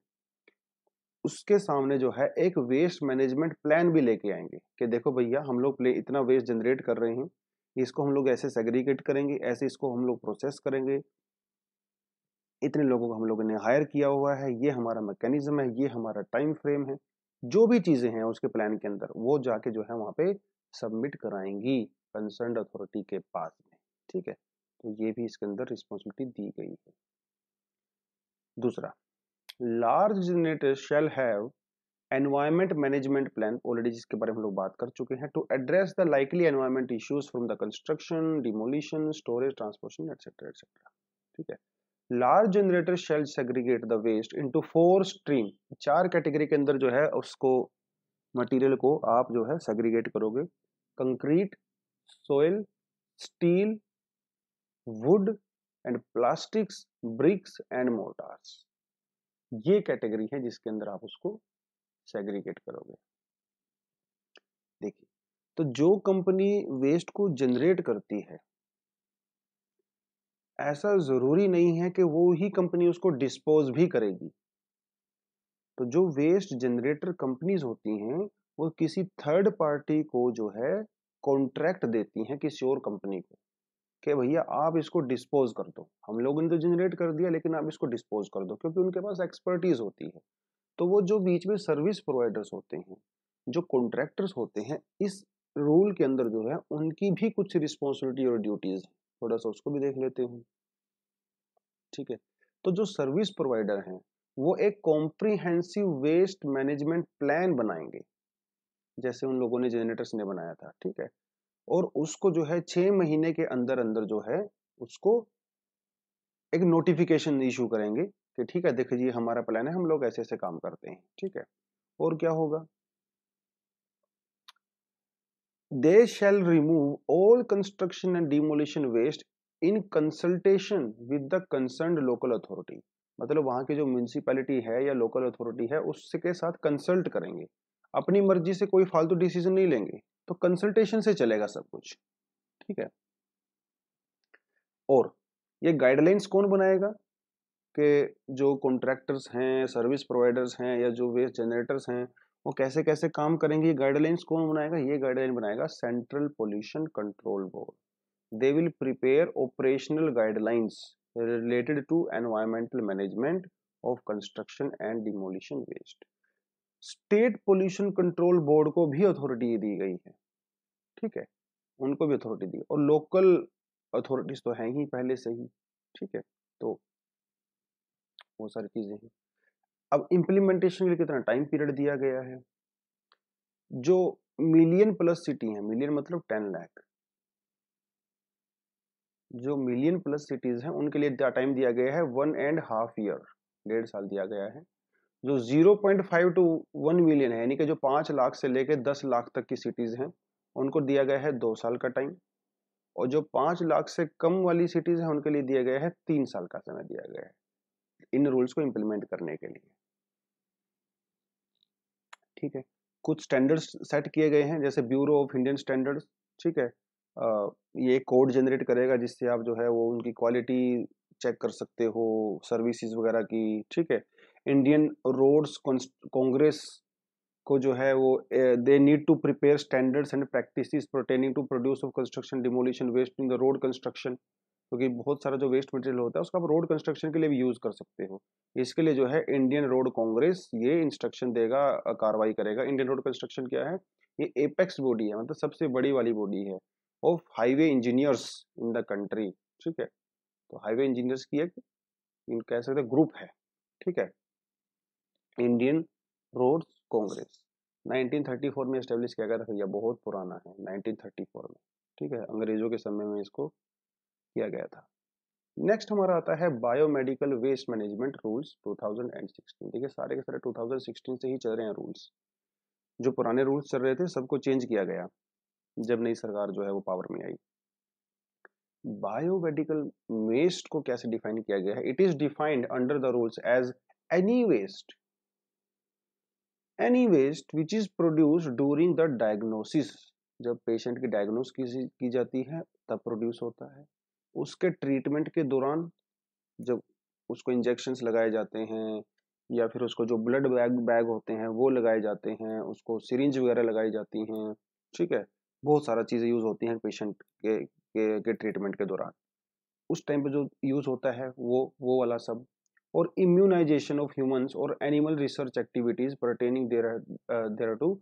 उसके सामने जो है एक वेस्ट मैनेजमेंट प्लान भी लेके आएंगे कि देखो भैया हम लोग इतना वेस्ट जनरेट कर रहे हैं इसको हम लोग ऐसे सेग्रीगेट करेंगे ऐसे इसको हम लोग प्रोसेस करेंगे इतने लोगों को हम लोगों ने हायर किया हुआ है ये हमारा मैकेनिज्म है ये हमारा टाइम फ्रेम है जो भी चीज़ें हैं उसके प्लान के अंदर वो जाके जो है वहां पे सबमिट कराएंगी कंसर्न अथॉरिटी के पास में ठीक है तो ये भी इसके अंदर रिस्पॉन्सिबिलिटी दी गई है दूसरा large generator shall have environment management plan already जिसके बारे में हम लोग बात कर चुके हैं to address the likely environment issues from the construction demolition storage transportation etcetera etcetera ठीक है large generator shall segregate the waste into four stream चार कैटेगरी के अंदर जो है उसको मटेरियल को आप जो है सेग्रीगेट करोगे concrete soil steel wood and plastics bricks and mortars ये कैटेगरी है जिसके अंदर आप उसको सेग्रीगेट करोगे देखिए तो जो कंपनी वेस्ट को जनरेट करती है ऐसा ज़रूरी नहीं है कि वो ही कंपनी उसको डिस्पोज भी करेगी तो जो वेस्ट जनरेटर कंपनीज होती हैं वो किसी थर्ड पार्टी को जो है कॉन्ट्रैक्ट देती हैं किसी और कंपनी को कि भैया आप इसको डिस्पोज कर दो हम लोगों ने तो जनरेट कर दिया लेकिन आप इसको डिस्पोज कर दो क्योंकि उनके पास एक्सपर्टीज होती है तो वो जो बीच में सर्विस प्रोवाइडर्स होते हैं जो कॉन्ट्रैक्टर्स होते हैं इस रूल के अंदर जो है उनकी भी कुछ रिस्पॉन्सिबिलिटी और ड्यूटीज़ हैं थोड़ा सा उसको भी देख लेते हूँ ठीक है तो जो सर्विस प्रोवाइडर हैं वो एक कॉम्प्रीहेंसिव वेस्ट मैनेजमेंट प्लान बनाएंगे जैसे उन लोगों ने जेनेटर्स ने बनाया था ठीक है और उसको जो है छह महीने के अंदर अंदर जो है उसको एक नोटिफिकेशन इशू करेंगे कि ठीक है देखिए हमारा प्लान है हम लोग ऐसे ऐसे काम करते हैं ठीक है और क्या होगा they shall remove all construction and demolition waste in consultation with the concern local authority मतलब वहाँ की जो म्यूनसिपैलिटी है या लोकल अथॉरिटी है उसके साथ कंसल्ट करेंगे अपनी मर्जी से कोई फालतू डिसीजन नहीं लेंगे तो कंसल्टेशन से चलेगा सब कुछ ठीक है और ये गाइडलाइंस कौन बनाएगा कि जो कॉन्ट्रैक्टर्स हैं सर्विस प्रोवाइडर्स हैं या जो वेस्ट जनरेटर्स हैं वो कैसे कैसे काम करेंगे गाइडलाइंस कौन बनाएगा ये गाइडलाइन बनाएगा central pollution control board they will prepare operational guidelines related to environmental management of construction and demolition waste state pollution control board को भी अथॉरिटी दी गई है ठीक है उनको भी अथॉरिटी दी और लोकल अथॉरिटीज तो हैं ही पहले से ही ठीक है तो वो सारी चीज़ें हैं अब इम्प्लीमेंटेशन के लिए कितना टाइम पीरियड दिया गया है जो मिलियन प्लस सिटी है मिलियन मतलब टेन लैख जो मिलियन प्लस सिटीज हैं उनके लिए टाइम दिया गया है वन एंड हाफ ईयर डेढ़ साल दिया गया है जो फाइव टू वन मिलियन है यानी कि जो पांच लाख से लेकर दस लाख तक की सिटीज़ हैं उनको दिया गया है दो साल का टाइम और जो पांच लाख से कम वाली सिटीज़ हैं उनके लिए दिया गया है तीन साल का समय दिया गया है इन रूल्स को इम्प्लीमेंट करने के लिए ठीक है कुछ स्टैंडर्ड्स सेट किए गए हैं जैसे ब्यूरो ऑफ इंडियन स्टैंडर्ड्स ठीक है आ, ये कोड जनरेट करेगा जिससे आप जो है वो उनकी क्वालिटी चेक कर सकते हो सर्विसेज वगैरह की ठीक है इंडियन रोड्स कांग्रेस को जो है वो they need to prepare standards and practice pertaining to produce of construction demolition waste in the road construction क्योंकि तो बहुत सारा जो वेस्ट मटेरियल होता है उसका आप रोड कंस्ट्रक्शन के लिए भी यूज़ कर सकते हो इसके लिए जो है इंडियन रोड कांग्रेस ये इंस्ट्रक्शन देगा कार्रवाई करेगा इंडियन रोड कंस्ट्रक्शन क्या है ये एपेक्स बॉडी है मतलब सबसे बड़ी वाली बॉडी है of highway engineers in the country ठीक है तो हाईवे इंजीनियर्स की एक कह सकते हैं ग्रुप है ठीक है इंडियन रोड कांग्रेस 1934 में स्टेब्लिश किया गया था भैया बहुत पुराना है 1934 में ठीक है अंग्रेजों के समय में इसको किया गया था नेक्स्ट हमारा आता है बायोमेडिकल वेस्ट मैनेजमेंट रूल्स 2016 देखिए सारे के सारे 2016 से ही चल रहे हैं रूल्स जो पुराने रूल्स चल रहे थे सबको चेंज किया गया जब नई सरकार जो है वो पावर में आई बायोमेडिकल वेस्ट को कैसे डिफाइन किया गया है it is defined under the rules as any waste any waste which is produce during the diagnosis जब पेशेंट की डायग्नोस की जाती है तब प्रोड्यूस होता है उसके ट्रीटमेंट के दौरान जब उसको इंजेक्शन्स लगाए जाते हैं या फिर उसको जो ब्लड बैग बैग होते हैं वो लगाए जाते हैं उसको सिरिंज वगैरह लगाई जाती हैं ठीक है बहुत सारा चीज़ें यूज़ होती हैं पेशेंट के के, के ट्रीटमेंट के दौरान उस टाइम पे जो यूज़ होता है वो वो वाला सब और इम्यूनाइजेशन ऑफ ह्यूमंस और animal research activities pertaining there there to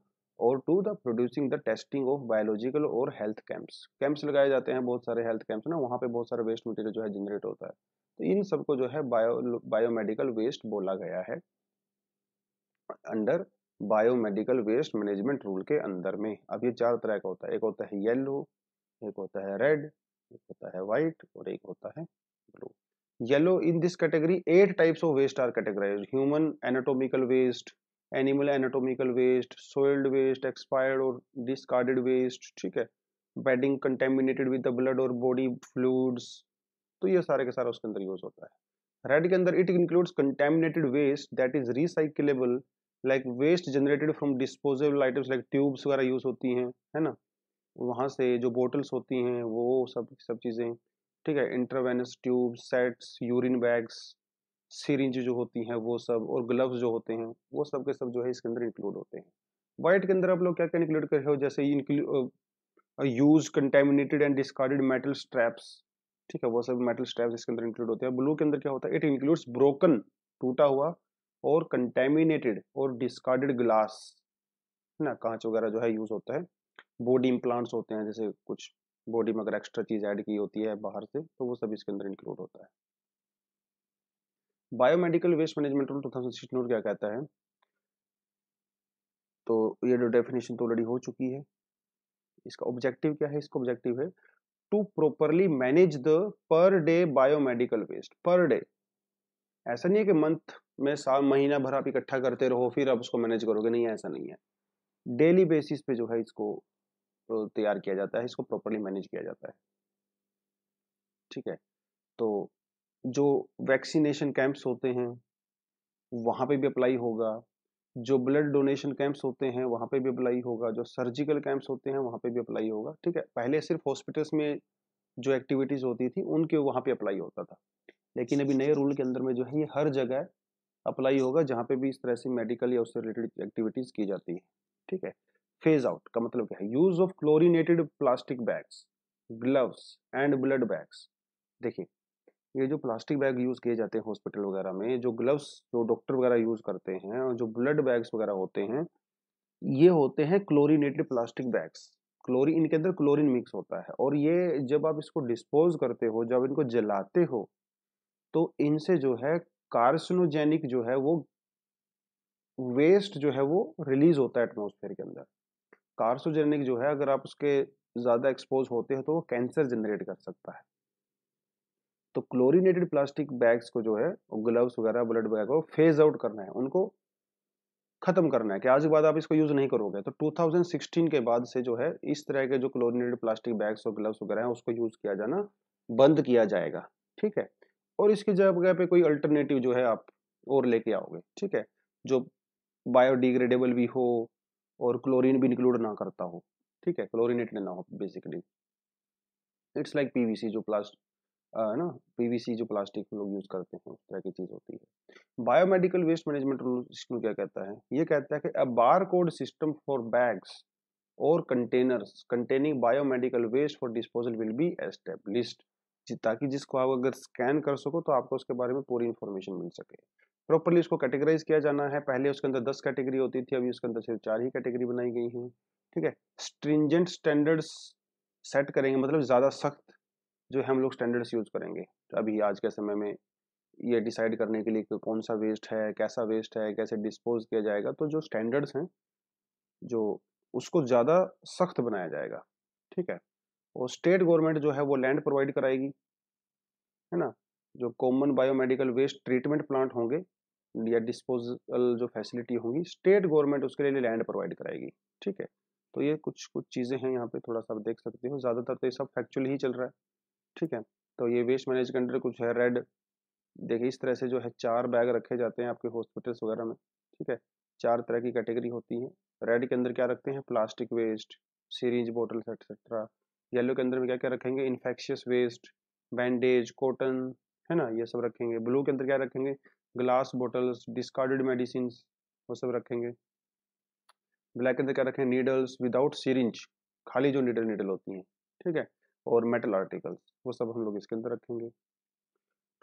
और to the producing the testing of biological और हेल्थ कैंप्स कैंप्स लगाए जाते हैं बहुत सारे हेल्थ कैंप्स ना वहाँ पे बहुत सारा वेस्ट मटेरियल जो है जनरेट होता है तो इन सबको जो है बायो बायोमेडिकल वेस्ट बोला गया है under biomedical waste management rule के अंदर में अब ये चार तरह का होता है एक होता है येलो एक होता है रेड एक होता है वाइट और एक होता है blue yellow in this category eight types of waste are categorise human anatomical waste animal anatomical waste soiled waste expired और डिस्कार्डेड वेस्ट ठीक है bedding contaminated with the blood और बॉडी फ्लूड्स तो ये सारे के सारा उसके अंदर यूज होता है रेड के अंदर it includes contaminated waste that is recyclable like waste generated from disposable items like tubes वगैरह यूज होती हैं है ना वहाँ से जो बोटल्स होती हैं वो सब सब चीज़ें ठीक है intravenous tube sets urine bags syringe जो होती हैं वो सब और ग्लव्स जो होते हैं वो सब के सब जो है इसके अंदर इंक्लूड होते हैं वाइट के अंदर आप लोग क्या क्या इंक्लूड कर रहे हो जैसे use contaminated and discarded metal straps ठीक है वो सब मेटल स्ट्रैप्स इसके अंदर इंक्लूड होते हैं ब्लू के अंदर क्या होता है इट इंक्लूड्स ब्रोकन टूटा हुआ और कंटेमिनेटेड और डिस्कार्डेड ग्लास ना कांच वगैरह जो है यूज़ होता है बॉडी इम्प्लांट्स होते हैं जैसे कुछ बॉडी में अगर एक्स्ट्रा चीज़ ऐड की होती है बाहर से तो वो सब इसके अंदर इंक्लूड होता है biomedical waste management rule two क्या कहता है तो ये जो डेफिनेशन तो ऑलरेडी हो चुकी है इसका ऑब्जेक्टिव क्या है इसका ऑब्जेक्टिव है to properly manage the per day biomedical waste per day ऐसा नहीं है कि मंथ में साल महीना भर आप इकट्ठा करते रहो फिर आप उसको मैनेज करोगे नहीं ऐसा नहीं है डेली बेसिस पे जो है इसको तैयार किया जाता है इसको प्रॉपरली मैनेज किया जाता है ठीक है तो जो वैक्सीनेशन कैंप्स होते हैं वहाँ पे भी अप्लाई होगा जो ब्लड डोनेशन कैंप्स होते हैं वहाँ पे भी अप्लाई होगा जो सर्जिकल कैंप्स होते हैं वहाँ पे भी अप्लाई होगा ठीक है पहले सिर्फ हॉस्पिटल्स में जो एक्टिविटीज़ होती थी उनके वहाँ पे अप्लाई होता था लेकिन अभी नए रूल के अंदर में जो है ये हर जगह अप्लाई होगा जहाँ पे भी इस तरह से मेडिकल या उससे रिलेटेड एक्टिविटीज़ की जाती है ठीक है फेज आउट का मतलब क्या है use of chlorinated plastic bags gloves and blood bags देखिए ये जो प्लास्टिक बैग यूज़ किए जाते हैं हॉस्पिटल वगैरह में जो ग्लव्स जो डॉक्टर वगैरह यूज़ करते हैं और जो ब्लड बैग्स वगैरह होते हैं ये होते हैं क्लोरीनेटेड प्लास्टिक बैग्स क्लोरीन इनके अंदर क्लोरीन मिक्स होता है और ये जब आप इसको डिस्पोज करते हो जब इनको जलाते हो तो इनसे जो है कार्सिनोजेनिक जो है वो वेस्ट जो है वो रिलीज होता है एटमोसफेयर के अंदर कार्सोजेनिक जो है अगर आप उसके ज़्यादा एक्सपोज होते हैं तो वो कैंसर जनरेट कर सकता है तो क्लोरीनेटेड प्लास्टिक बैग्स को जो है ग्लव्स वगैरह ब्लड बैग को फेज आउट करना है उनको खत्म करना है कि आज के बाद आप इसको यूज नहीं करोगे तो 2016 के बाद से जो है इस तरह के जो क्लोरीनेटेड प्लास्टिक बैग्स और ग्लव्स वगैरह हैं उसको यूज किया जाना बंद किया जाएगा ठीक है और इसकी जगह पे कोई अल्टरनेटिव जो है आप और लेके आओगे ठीक है जो बायोडिग्रेडेबल भी हो और क्लोरीन भी इंक्लूड ना करता हो ठीक है क्लोरीनेटेड ना हो बेसिकली इट्स लाइक पी जो प्लास्ट है ना पीवीसी जो प्लास्टिक लोग यूज़ करते हैं उस तरह की चीज़ होती है biomedical waste management rule system क्या कहता है ये कहता है कि a bar code system for bags और containers containing biomedical waste for disposal will be established ताकि जिसको आप अगर स्कैन कर सको तो आपको उसके बारे में पूरी इन्फॉर्मेशन मिल सके प्रॉपरली उसको कैटेगराइज किया जाना है पहले उसके अंदर दस कैटेगरी होती थी अभी उसके अंदर सिर्फ चार ही कैटेगरी बनाई गई हैं ठीक है स्ट्रिंजेंट स्टैंडर्ड्स सेट करेंगे मतलब ज़्यादा सख्त जो हम लोग स्टैंडर्ड्स यूज़ करेंगे तो अभी आज के समय में ये डिसाइड करने के लिए कि कौन सा वेस्ट है कैसा वेस्ट है कैसे डिस्पोज किया जाएगा तो जो स्टैंडर्ड्स हैं जो उसको ज़्यादा सख्त बनाया जाएगा ठीक है और स्टेट गवर्नमेंट जो है वो लैंड प्रोवाइड कराएगी है ना जो common biomedical waste treatment plant होंगे या डिस्पोजल जो फैसिलिटी होंगी स्टेट गवर्नमेंट उसके लिए लैंड प्रोवाइड कराएगी ठीक है तो ये कुछ कुछ चीज़ें हैं यहाँ पे थोड़ा सा आप देख सकते हो ज़्यादातर तो ये सब फैक्चुअल ही चल रहा है ठीक है तो ये वेस्ट मैनेज के कुछ है रेड देखिए इस तरह से जो है चार बैग रखे जाते हैं आपके हॉस्पिटल्स वगैरह में ठीक है चार तरह की कैटेगरी होती है रेड के अंदर क्या रखते हैं plastic waste series bottles etcetera yellow के अंदर में क्या क्या रखेंगे इन्फेक्शियस वेस्ट बैंडेज कॉटन है ना ये सब रखेंगे ब्लू के अंदर क्या रखेंगे ग्लास बोटल्स डिस्कार्डेड मेडिसिन वो सब रखेंगे ब्लैक के अंदर क्या रखेंगे नीडल्स विदाउट सीरिंज खाली जो नीडल नीडल होती हैं ठीक है और मेटल आर्टिकल्स वो सब हम लोग इसके अंदर रखेंगे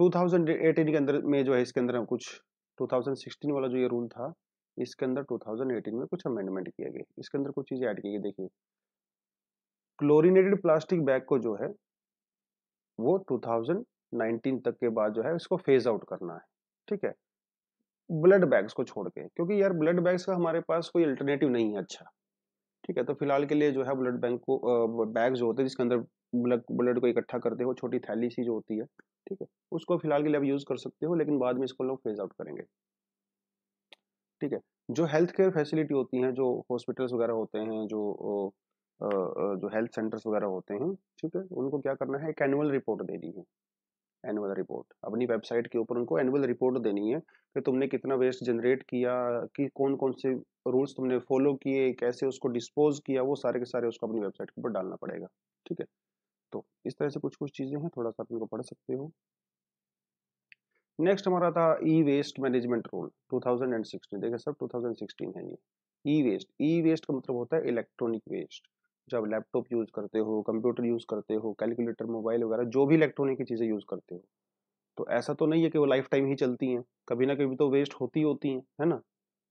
2018 के अंदर में जो है इसके अंदर हम कुछ 2016 वाला जो ये रूल था इसके अंदर 2018 में कुछ अमेंडमेंट किया गया इसके अंदर कुछ चीज़ें ऐड की गई देखिए क्लोरिनेटेड प्लास्टिक बैग को जो है वो 2019 तक के बाद जो है इसको फेज आउट करना है ठीक है ब्लड बैग्स को छोड़ के क्योंकि यार ब्लड बैग्स का हमारे पास कोई अल्टरनेटिव नहीं है अच्छा ठीक है तो फिलहाल के लिए जो है ब्लड बैंक को बैग जो होते हैं जिसके अंदर ब्लड मतलब ब्लड को इकट्ठा करते हो छोटी थैली सी जो होती है ठीक है उसको फिलहाल के लिए आप यूज़ कर सकते हो लेकिन बाद में इसको लोग फेज आउट करेंगे ठीक है जो हेल्थ केयर फैसिलिटी होती हैं जो हॉस्पिटल्स वगैरह होते हैं जो जो हेल्थ सेंटर्स वगैरह होते हैं ठीक है उनको क्या करना है एक एनुअल रिपोर्ट देनी है एनुअल रिपोर्ट अपनी वेबसाइट के ऊपर उनको एनुअल रिपोर्ट देनी है कि तुमने कितना वेस्ट जनरेट किया कि कौन कौन से रूल्स तुमने फॉलो किए कैसे उसको डिस्पोज किया वो सारे के सारे उसको अपनी वेबसाइट के ऊपर डालना पड़ेगा ठीक है तो इस तरह से कुछ कुछ चीज़ें हैं थोड़ा सा अपन को पढ़ सकते हो नेक्स्ट हमारा था ई वेस्ट मैनेजमेंट रूल 2016 देखिए सब 2016 है ये ई वेस्ट ई वेस्ट का मतलब होता है इलेक्ट्रॉनिक वेस्ट जब लैपटॉप यूज़ करते हो कंप्यूटर यूज़ करते हो कैलकुलेटर मोबाइल वगैरह जो भी इलेक्ट्रॉनिक की चीज़ें यूज़ करते हो तो ऐसा तो नहीं है कि वो लाइफ टाइम ही चलती हैं कभी ना कभी तो वेस्ट होती होती हैं है ना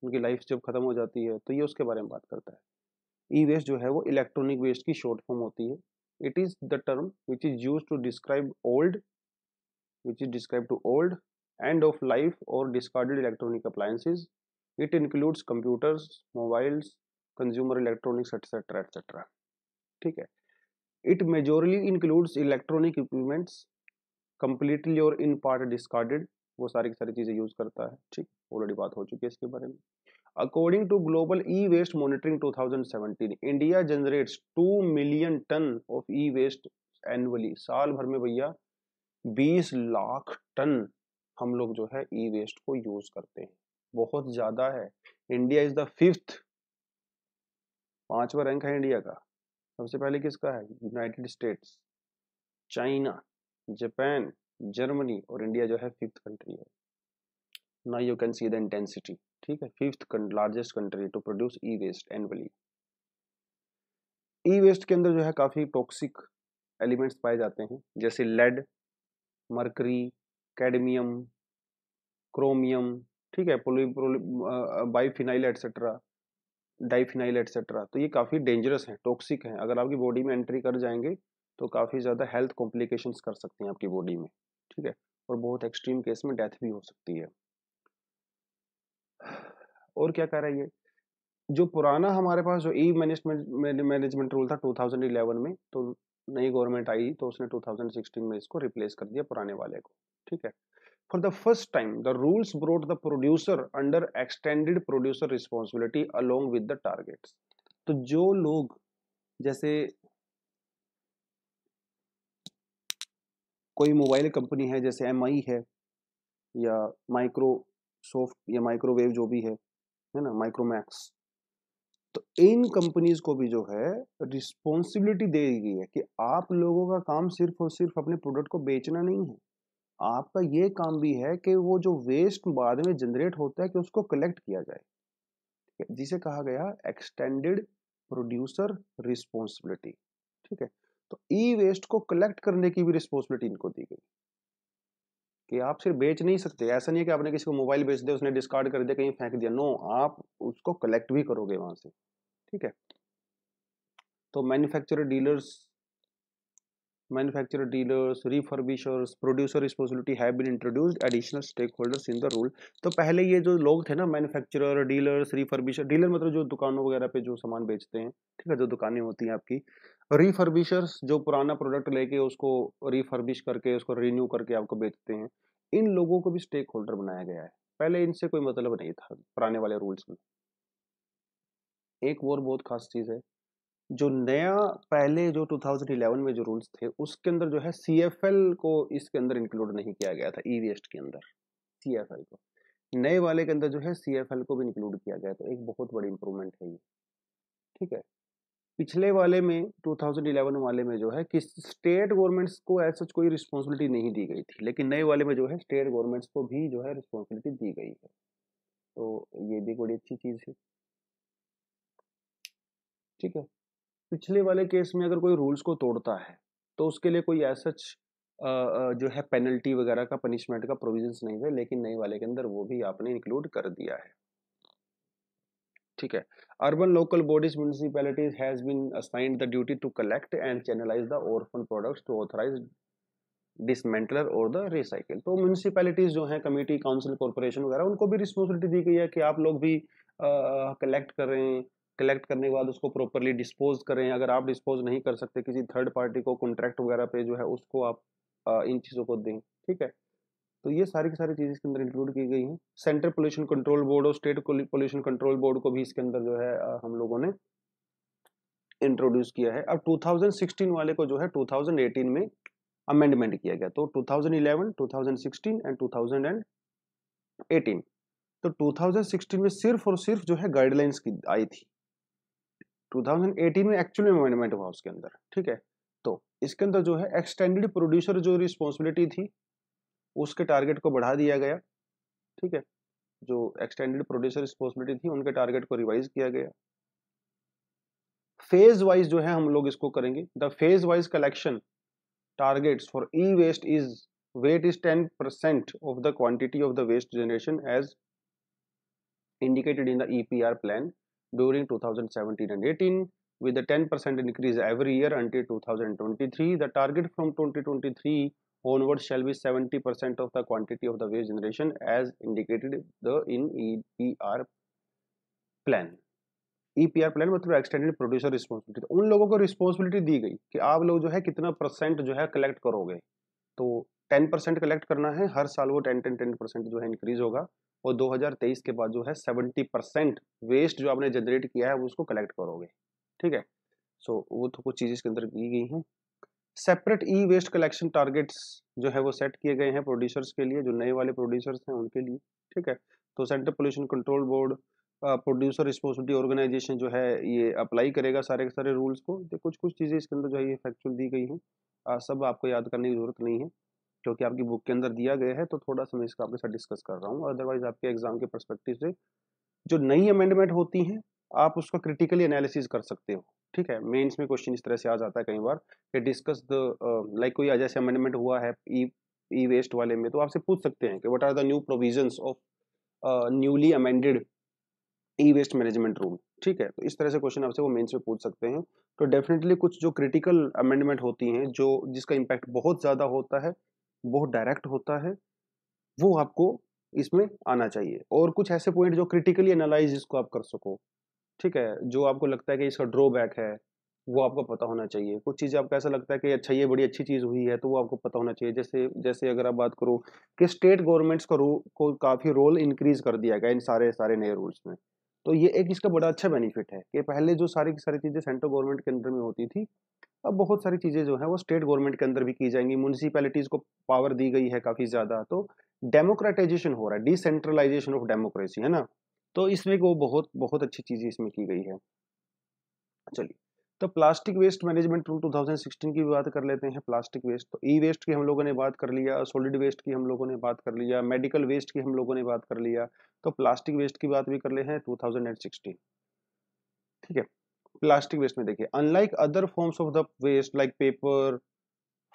उनकी लाइफ जब ख़त्म हो जाती है तो ये उसके बारे में बात करता है ई वेस्ट जो है वो इलेक्ट्रॉनिक वेस्ट की शॉर्ट फॉर्म होती है it is the term which is used to describe old which is described to old end of life or discarded electronic appliances it includes computers mobiles consumer electronics etc etc ठीक है it majorly includes electronic equipments completely or in part discarded वो सारी की सारी चीज़ें use करता है ठीक ऑलरेडी बात हो चुकी है इसके बारे में according to global e waste monitoring 2017, India generates 2 million ton of e waste annually साल भर में भैया 20 लाख टन हम लोग जो है ई वेस्ट को यूज करते हैं बहुत ज्यादा है इंडिया इज द फिफ्थ पांचवा रैंक है इंडिया का सबसे पहले किसका है United States China Japan Germany और इंडिया जो है फिफ्थ कंट्री है ना you can see the intensity ठीक है fifth largest country to produce e waste annually e waste के अंदर जो है काफ़ी टॉक्सिक एलिमेंट्स पाए जाते हैं जैसे लेड मरकरी कैडमियम क्रोमियम ठीक है बाईफिनाइल एटसेट्रा डाइफिनाइल एट्सेट्रा तो ये काफ़ी डेंजरस हैं टॉक्सिक हैं अगर आपकी बॉडी में एंट्री कर जाएंगे तो काफ़ी ज़्यादा हेल्थ कॉम्प्लिकेशंस कर सकते हैं आपकी बॉडी में ठीक है और बहुत एक्सट्रीम केस में डेथ भी हो सकती है और क्या कर रहा है ये जो पुराना हमारे पास जो ई मैनेजमेंट मैनेजमेंट रूल था 2011 में तो नई गवर्नमेंट आई तो उसने 2016 में इसको रिप्लेस कर दिया पुराने वाले को ठीक है for the first time the rules brought the producer under extended producer responsibility along with the targets तो जो लोग जैसे कोई मोबाइल कंपनी है जैसे एम है या माइक्रो सॉफ्ट या माइक्रोवेव जो भी है है ना माइक्रोमैक्स तो इन कंपनीज को भी जो है रिस्पॉन्सिबिलिटी दे दी गई है कि आप लोगों का काम सिर्फ और सिर्फ अपने प्रोडक्ट को बेचना नहीं है आपका ये काम भी है कि वो जो वेस्ट बाद में जनरेट होता है कि उसको कलेक्ट किया जाए जिसे कहा गया एक्सटेंडेड प्रोड्यूसर रिस्पॉन्सिबिलिटी ठीक है तो ई वेस्ट को कलेक्ट करने की भी रिस्पॉन्सिबिलिटी इनको दी गई कि आप सिर्फ बेच नहीं सकते ऐसा नहीं है कि आपने किसी को मोबाइल बेच दिया उसने डिस्कार्ड कर दिया कहीं फेंक दिया नो आप उसको कलेक्ट भी करोगे वहां से ठीक है तो manufacturer dealers manufacturer dealers refurbishers producer responsibility have been introduced additional stakeholders in the rule तो पहले ये जो लोग थे ना मैन्युफैक्चरर डीलर्स रिफर्बिशर डीलर मतलब जो दुकानों वगैरह पे जो सामान बेचते हैं ठीक है जो दुकानें होती हैं आपकी रिफर्बिशर्स जो पुराना प्रोडक्ट लेके उसको रिफर्बिश करके उसको रिन्यू करके आपको बेचते हैं इन लोगों को भी स्टेक होल्डर बनाया गया है पहले इनसे कोई मतलब नहीं था पुराने वाले रूल्स में एक और बहुत खास चीज़ है जो नया पहले जो 2011 में जो रूल्स थे उसके अंदर जो है सी को इसके अंदर इंक्लूड नहीं किया गया था ई e वेस्ट के अंदर सी को नए वाले के अंदर जो है सी को भी इंक्लूड किया गया था तो एक बहुत बड़ी इंप्रूवमेंट है ये ठीक है पिछले वाले में 2011 वाले में जो है कि स्टेट गवर्नमेंट्स को एज सच कोई रिस्पॉन्सिबिलिटी नहीं दी गई थी लेकिन नए वाले में जो है स्टेट गवर्नमेंट्स को भी जो है रिस्पॉन्सिबिलिटी दी गई है तो ये भी बड़ी अच्छी चीज़ है ठीक है पिछले वाले केस में अगर कोई रूल्स को तोड़ता है तो उसके लिए कोई एज सच जो है पेनल्टी वगैरह का पनिशमेंट का प्रोविजन नहीं है लेकिन नए वाले के अंदर वो भी आपने इंक्लूड कर दिया है ठीक है urban local bodies municipalities has been assigned the duty to collect and channelise the orphan products to authorise dismantler और द रिसाइकिल तो म्यूनसिपैलिटीज़ जो हैं कमेटी काउंसिल कॉरपोरेशन वगैरह उनको भी रिस्पॉन्सिबिलिटी दी गई है कि आप लोग भी कलेक्ट करें कलेक्ट करने के बाद उसको प्रॉपरली डिस्पोज करें अगर आप डिस्पोज नहीं कर सकते किसी थर्ड पार्टी को कॉन्ट्रैक्ट वगैरह पे जो है उसको आप uh, इन चीज़ों को दें ठीक है तो ये सारी की सारी चीज़ें इसके अंदर इंक्लूड की गई हैं सेंट्रल पोल्यूशन कंट्रोल बोर्ड और स्टेट पोल्यूशन कंट्रोल बोर्ड को भी इसके अंदर जो है हम लोगों ने इंट्रोड्यूस किया है अब 2016 वाले को जो है 2018 में अमेंडमेंट किया गया तो 2011, 2016 एंड 2018 तो 2016 में सिर्फ और सिर्फ जो है गाइडलाइंस की आई थी 2018 में एक्चुअल में अमेंडमेंट हुआ उसके अंदर ठीक है तो इसके अंदर जो है एक्सटेंडेड प्रोड्यूसर जो रिस्पॉन्सिबिलिटी थी उसके टारगेट को बढ़ा दिया गया ठीक है जो एक्सटेंडेड प्रोड्यूसर रिस्पॉन्सिबिलिटी थी उनके टारगेट को रिवाइज किया गया फेज वाइज जो है हम लोग इसको करेंगे the phase wise collection targets for e waste is weight is ten percent of the quantity of the waste generation as indicated in the R plan during 2017 and 18 with the 10 percent increase every year until 2023 the target from 2023 onward shall be 70% of the quantity of the wave generation as indicated the in EPR plan. EPR plan मतलब extended producer responsibility. उन लोगों को responsibility दी गई कि आप लोग जो है कितना percent जो है collect करोगे तो 10% collect करना है हर साल वो 10 10 10% परसेंट जो है increase होगा और 2023 के बाद जो है 70 waste जो आपने generate किया है वो उसको collect करोगे ठीक है so, वो तो कुछ चीज़ें इसके अंदर की गई हैं separate e waste collection targets जो है वो सेट किए गए हैं प्रोड्यूसर्स के लिए जो नए वाले प्रोड्यूसर्स हैं उनके लिए ठीक है तो central pollution control board producer responsibility organisation जो है ये अप्लाई करेगा सारे के सारे रूल्स को तो कुछ कुछ चीज़ें इसके अंदर जो है ये फैक्चुअल दी गई हैं सब आपको याद करने की ज़रूरत नहीं है क्योंकि आपकी बुक के अंदर दिया गया है तो थोड़ा सा मैं इसका आपके साथ डिस्कस कर रहा हूँ अदरवाइज आपके एग्जाम के परस्पेक्टिव से जो नई अमेंडमेंट होती हैं आप उसका क्रिटिकली एनालिसिस कर सकते हो ठीक है मेंस में क्वेश्चन इस तरह से आ जाता है कई बार कि डिस्कस द लाइक कोई से अमेंडमेंट हुआ है ई ई वेस्ट वाले में तो आपसे पूछ सकते हैं कि what are the new provisions of newly amended e waste management rule ठीक है तो इस तरह से क्वेश्चन आपसे वो मेंस में पूछ सकते हैं तो डेफिनेटली कुछ जो क्रिटिकल अमेंडमेंट होती हैं जो जिसका इम्पैक्ट बहुत ज़्यादा होता है बहुत डायरेक्ट होता है वो आपको इसमें आना चाहिए और कुछ ऐसे पॉइंट जो क्रिटिकली एनालाइज इसको आप कर सको ठीक है जो आपको लगता है कि इसका ड्रॉबैक है वो आपको पता होना चाहिए कुछ चीज़ें आपको ऐसा लगता है कि अच्छा ये बड़ी अच्छी चीज़ हुई है तो वो आपको पता होना चाहिए जैसे जैसे अगर आप बात करो कि स्टेट गवर्नमेंट्स का रो को काफ़ी रोल इंक्रीज़ कर दिया गया इन सारे सारे नए रूल्स में तो ये एक इसका बड़ा अच्छा बेनिफिट है कि पहले जो सारी की सारी चीज़ें सेंट्रल गवर्नमेंट के अंदर में होती थी अब बहुत सारी चीज़ें जो हैं वो स्टेट गवर्नमेंट के अंदर भी की जाएंगी म्यूनसिपैलिटीज़ को पावर दी गई है काफ़ी ज़्यादा तो डेमोक्रेटाइजेशन हो रहा है डिसेंट्रलाइजेशन ऑफ डेमोक्रेसी है ना तो इसमें वो बहुत बहुत अच्छी चीज़ें इसमें की गई है चलिए तो प्लास्टिक वेस्ट मैनेजमेंट रूल 2016 की बात कर लेते हैं प्लास्टिक वेस्ट तो ई वेस्ट की हम लोगों ने बात कर लिया सॉलिड वेस्ट की हम लोगों ने बात कर लिया मेडिकल वेस्ट की हम लोगों ने बात कर लिया तो प्लास्टिक वेस्ट की बात भी कर ले हैं टू ठीक है प्लास्टिक वेस्ट में देखिए unlike other forms of the waste like paper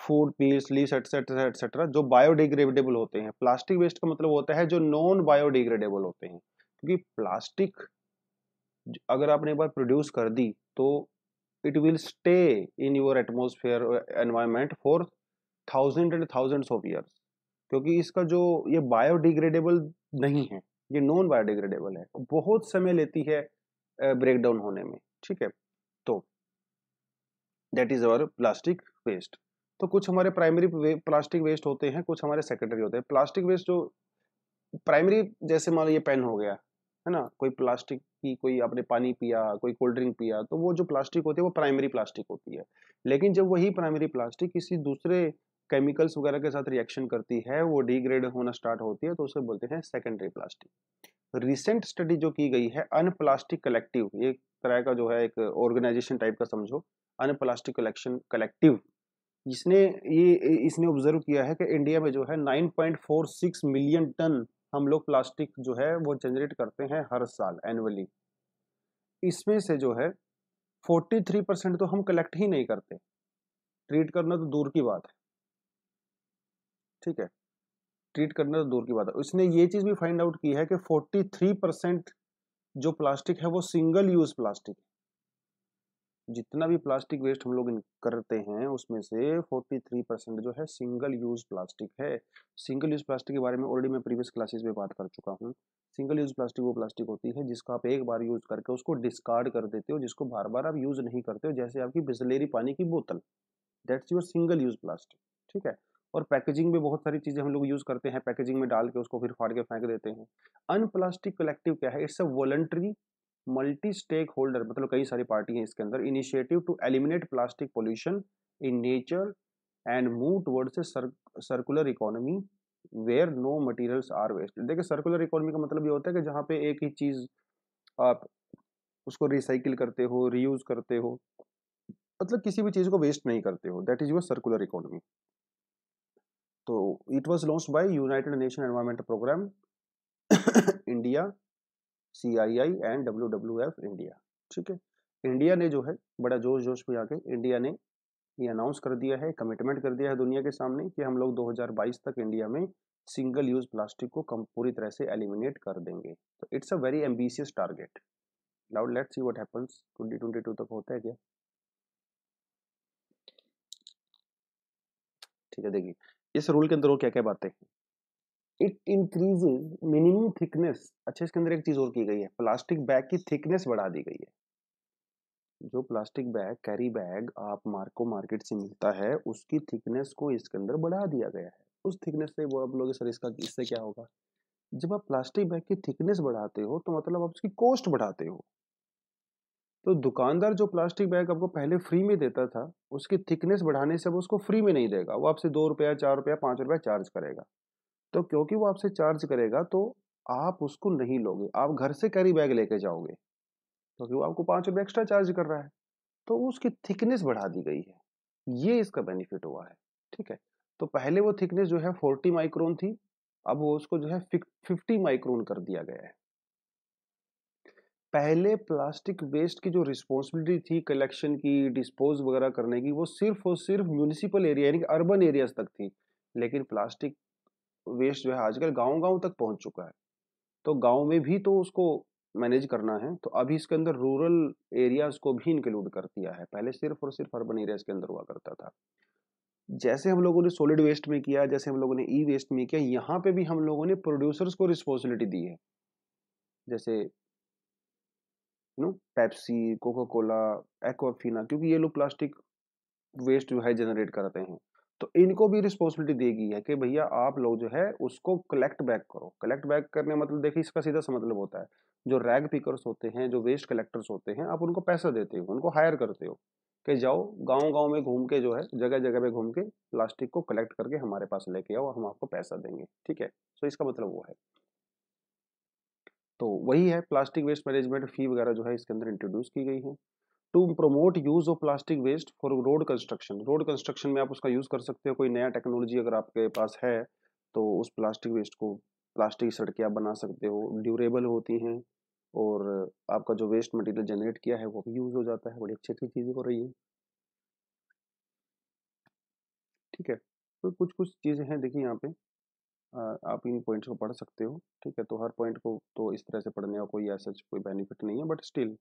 food pieces etcetera etcetera जो बायोडिग्रेडेबल होते हैं प्लास्टिक वेस्ट का मतलब होता है जो नॉन बायोडिग्रेडेबल होते हैं क्योंकि प्लास्टिक अगर आपने एक बार प्रोड्यूस कर दी तो it will stay in your atmosphere environment for thousand and thousands of years क्योंकि इसका जो ये बायोडिग्रेडेबल नहीं है ये नॉन बायोडिग्रेडेबल है बहुत समय लेती है ब्रेक डाउन होने में ठीक है तो that is our plastic waste तो कुछ हमारे प्राइमरी प्लास्टिक वेस्ट होते हैं कुछ हमारे सेकेंडरी होते हैं प्लास्टिक वेस्ट जो प्राइमरी जैसे मान लो ये पेन हो गया है ना कोई प्लास्टिक की कोई आपने पानी पिया कोई कोल्ड ड्रिंक पिया तो वो जो प्लास्टिक होती है वो प्राइमरी प्लास्टिक होती है लेकिन जब वही प्राइमरी प्लास्टिक किसी दूसरे केमिकल्स वगैरह के साथ रिएक्शन करती है वो डिग्रेड होना स्टार्ट होती है तो उसे बोलते हैं सेकेंडरी प्लास्टिक रिसेंट स्टडी जो की गई है अनप्लास्टिक कलेक्टिव एक तरह का जो है एक ऑर्गेनाइजेशन टाइप का समझो अनप्लास्टिक कलेक्शन कलेक्टिव इसने ये इसने ऑब्जर्व किया है कि इंडिया में जो है 9.46 मिलियन टन हम लोग प्लास्टिक जो है वो जनरेट करते हैं हर साल एनुअली इसमें से जो है 43 परसेंट तो हम कलेक्ट ही नहीं करते ट्रीट करना तो दूर की बात है ठीक है ट्रीट करना तो दूर की बात है इसने ये चीज़ भी फाइंड आउट की है कि 43 परसेंट जो प्लास्टिक है वो सिंगल यूज़ प्लास्टिक है जितना भी प्लास्टिक वेस्ट हम लोग करते हैं उसमें से 43 परसेंट जो है सिंगल यूज़ प्लास्टिक है सिंगल यूज़ प्लास्टिक के बारे में ऑलरेडी मैं प्रीवियस क्लासेस में बात कर चुका हूँ सिंगल यूज़ प्लास्टिक वो प्लास्टिक होती है जिसका आप एक बार यूज़ करके उसको डिस्कार्ड कर देते हो जिसको बार बार आप यूज़ नहीं करते हो जैसे आपकी बिजलेरी पानी की बोतल that's your single use plastic ठीक है और पैकेजिंग में बहुत सारी चीज़ें हम लोग यूज़ करते हैं पैकेजिंग में डाल के उसको फिर फाड़ के फेंक देते हैं अनप्लास्टिक कलेक्टिव क्या है it's a voluntary multi stakeholder मतलब कई सारी पार्टी हैं इसके अंदर initiative to eliminate plastic pollution in nature and move towards a circular economy where no materials are wasted देखिए सर्कुलर इकोनॉमी का मतलब ये होता है कि जहाँ पे एक ही चीज़ आप उसको रिसाइकिल करते हो रीयूज करते हो मतलब किसी भी चीज़ को वेस्ट नहीं करते हो that is your circular economy तो it was launch by United Nation Environment Programme India C I I and W W F India ठीक है इंडिया ने जो है बड़ा जोश जोश में आके इंडिया ने ये अनाउंस कर दिया है कमिटमेंट कर दिया है दुनिया के सामने कि हम लोग 2022 तक इंडिया में सिंगल यूज प्लास्टिक को कम पूरी तरह से एलिमिनेट कर देंगे तो it's a very ambitious target now let's see what happens 2022 तक होता है क्या ठीक है देखिए इस रूल के अंदर वो क्या क्या बातें हैं इट इंक्रीजेज मिनिमम थिकनेस अच्छा इसके अंदर एक चीज़ और की गई है प्लास्टिक बैग की थिकनेस बढ़ा दी गई है जो प्लास्टिक बैग कैरी बैग आप मार्को मार्केट से मिलता है उसकी थिकनेस को इसके अंदर बढ़ा दिया गया है उस थिकनेस से वो आप लोग सर इसका इससे क्या होगा जब आप प्लास्टिक बैग की थिकनेस बढ़ाते हो तो मतलब आप उसकी कॉस्ट बढ़ाते हो तो दुकानदार जो प्लास्टिक बैग आपको पहले फ्री में देता था उसकी थिकनेस बढ़ाने से वो उसको फ्री में नहीं देगा वो आपसे दो रुपया चार रुपया पाँच रुपया चार्ज करेगा तो क्योंकि वो आपसे चार्ज करेगा तो आप उसको नहीं लोगे आप घर से कैरी बैग लेके जाओगे क्योंकि तो वो आपको पाँच रुपये एक्स्ट्रा चार्ज कर रहा है तो उसकी थिकनेस बढ़ा दी गई है ये इसका बेनिफिट हुआ है ठीक है तो पहले वो थिकनेस जो है फोर्टी माइक्रोन थी अब वो उसको जो है फिफ्टी माइक्रोन कर दिया गया है पहले प्लास्टिक वेस्ट की जो रिस्पॉन्सिबिलिटी थी कलेक्शन की डिस्पोज वगैरह करने की वो सिर्फ और सिर्फ म्यूनिसिपल एरिया यानी कि अर्बन एरियाज तक थी लेकिन प्लास्टिक वेस्ट जो है आजकल गांव गांव तक पहुंच चुका है तो गांव में भी तो उसको मैनेज करना है तो अभी इसके अंदर रूरल एरियाज को भी इंक्लूड कर दिया है पहले सिर्फ और सिर्फ अर्बन एरियाज के अंदर हुआ करता था जैसे हम लोगों ने सॉलिड वेस्ट में किया जैसे हम लोगों ने ई वेस्ट में किया यहाँ पे भी हम लोगों ने प्रोड्यूसर्स को रिस्पॉन्सिबिलिटी दी है जैसे you know Pepsi Coca Cola Aquafina क्योंकि ये लोग प्लास्टिक वेस्ट जो है जनरेट करते हैं तो इनको भी रिस्पॉन्सिबिलिटी दी गई है कि भैया आप लोग जो है उसको कलेक्ट बैक करो कलेक्ट बैक करने मतलब देखिए इसका सीधा सा मतलब होता है जो रैग पिकर्स होते हैं जो वेस्ट कलेक्टर्स होते हैं आप उनको पैसा देते हो उनको हायर करते हो कि जाओ गांव गांव में घूम के जो है जगह जगह पे घूम के प्लास्टिक को कलेक्ट करके हमारे पास लेके आओ हम आपको पैसा देंगे ठीक है सो तो इसका मतलब वो है तो वही है प्लास्टिक वेस्ट मैनेजमेंट फी वगैरह जो है इसके अंदर इंट्रोड्यूस की गई है to promote use of plastic waste for road construction road construction में आप उसका यूज कर सकते हो कोई नया टेक्नोलॉजी अगर आपके पास है तो उस प्लास्टिक वेस्ट को प्लास्टिक सड़कें आप बना सकते हो ड्यूरेबल होती हैं और आपका जो वेस्ट मटेरियल जनरेट किया है वो भी यूज हो जाता है बड़ी अच्छी अच्छी चीज़ें हो रही हैं ठीक है तो कुछ कुछ चीज़ें हैं देखिए यहाँ पे आप इन पॉइंट्स को पढ़ सकते हो ठीक है तो हर पॉइंट को तो इस तरह से पढ़ने का कोई ऐसा कोई बेनिफिट नहीं है बट स्टिल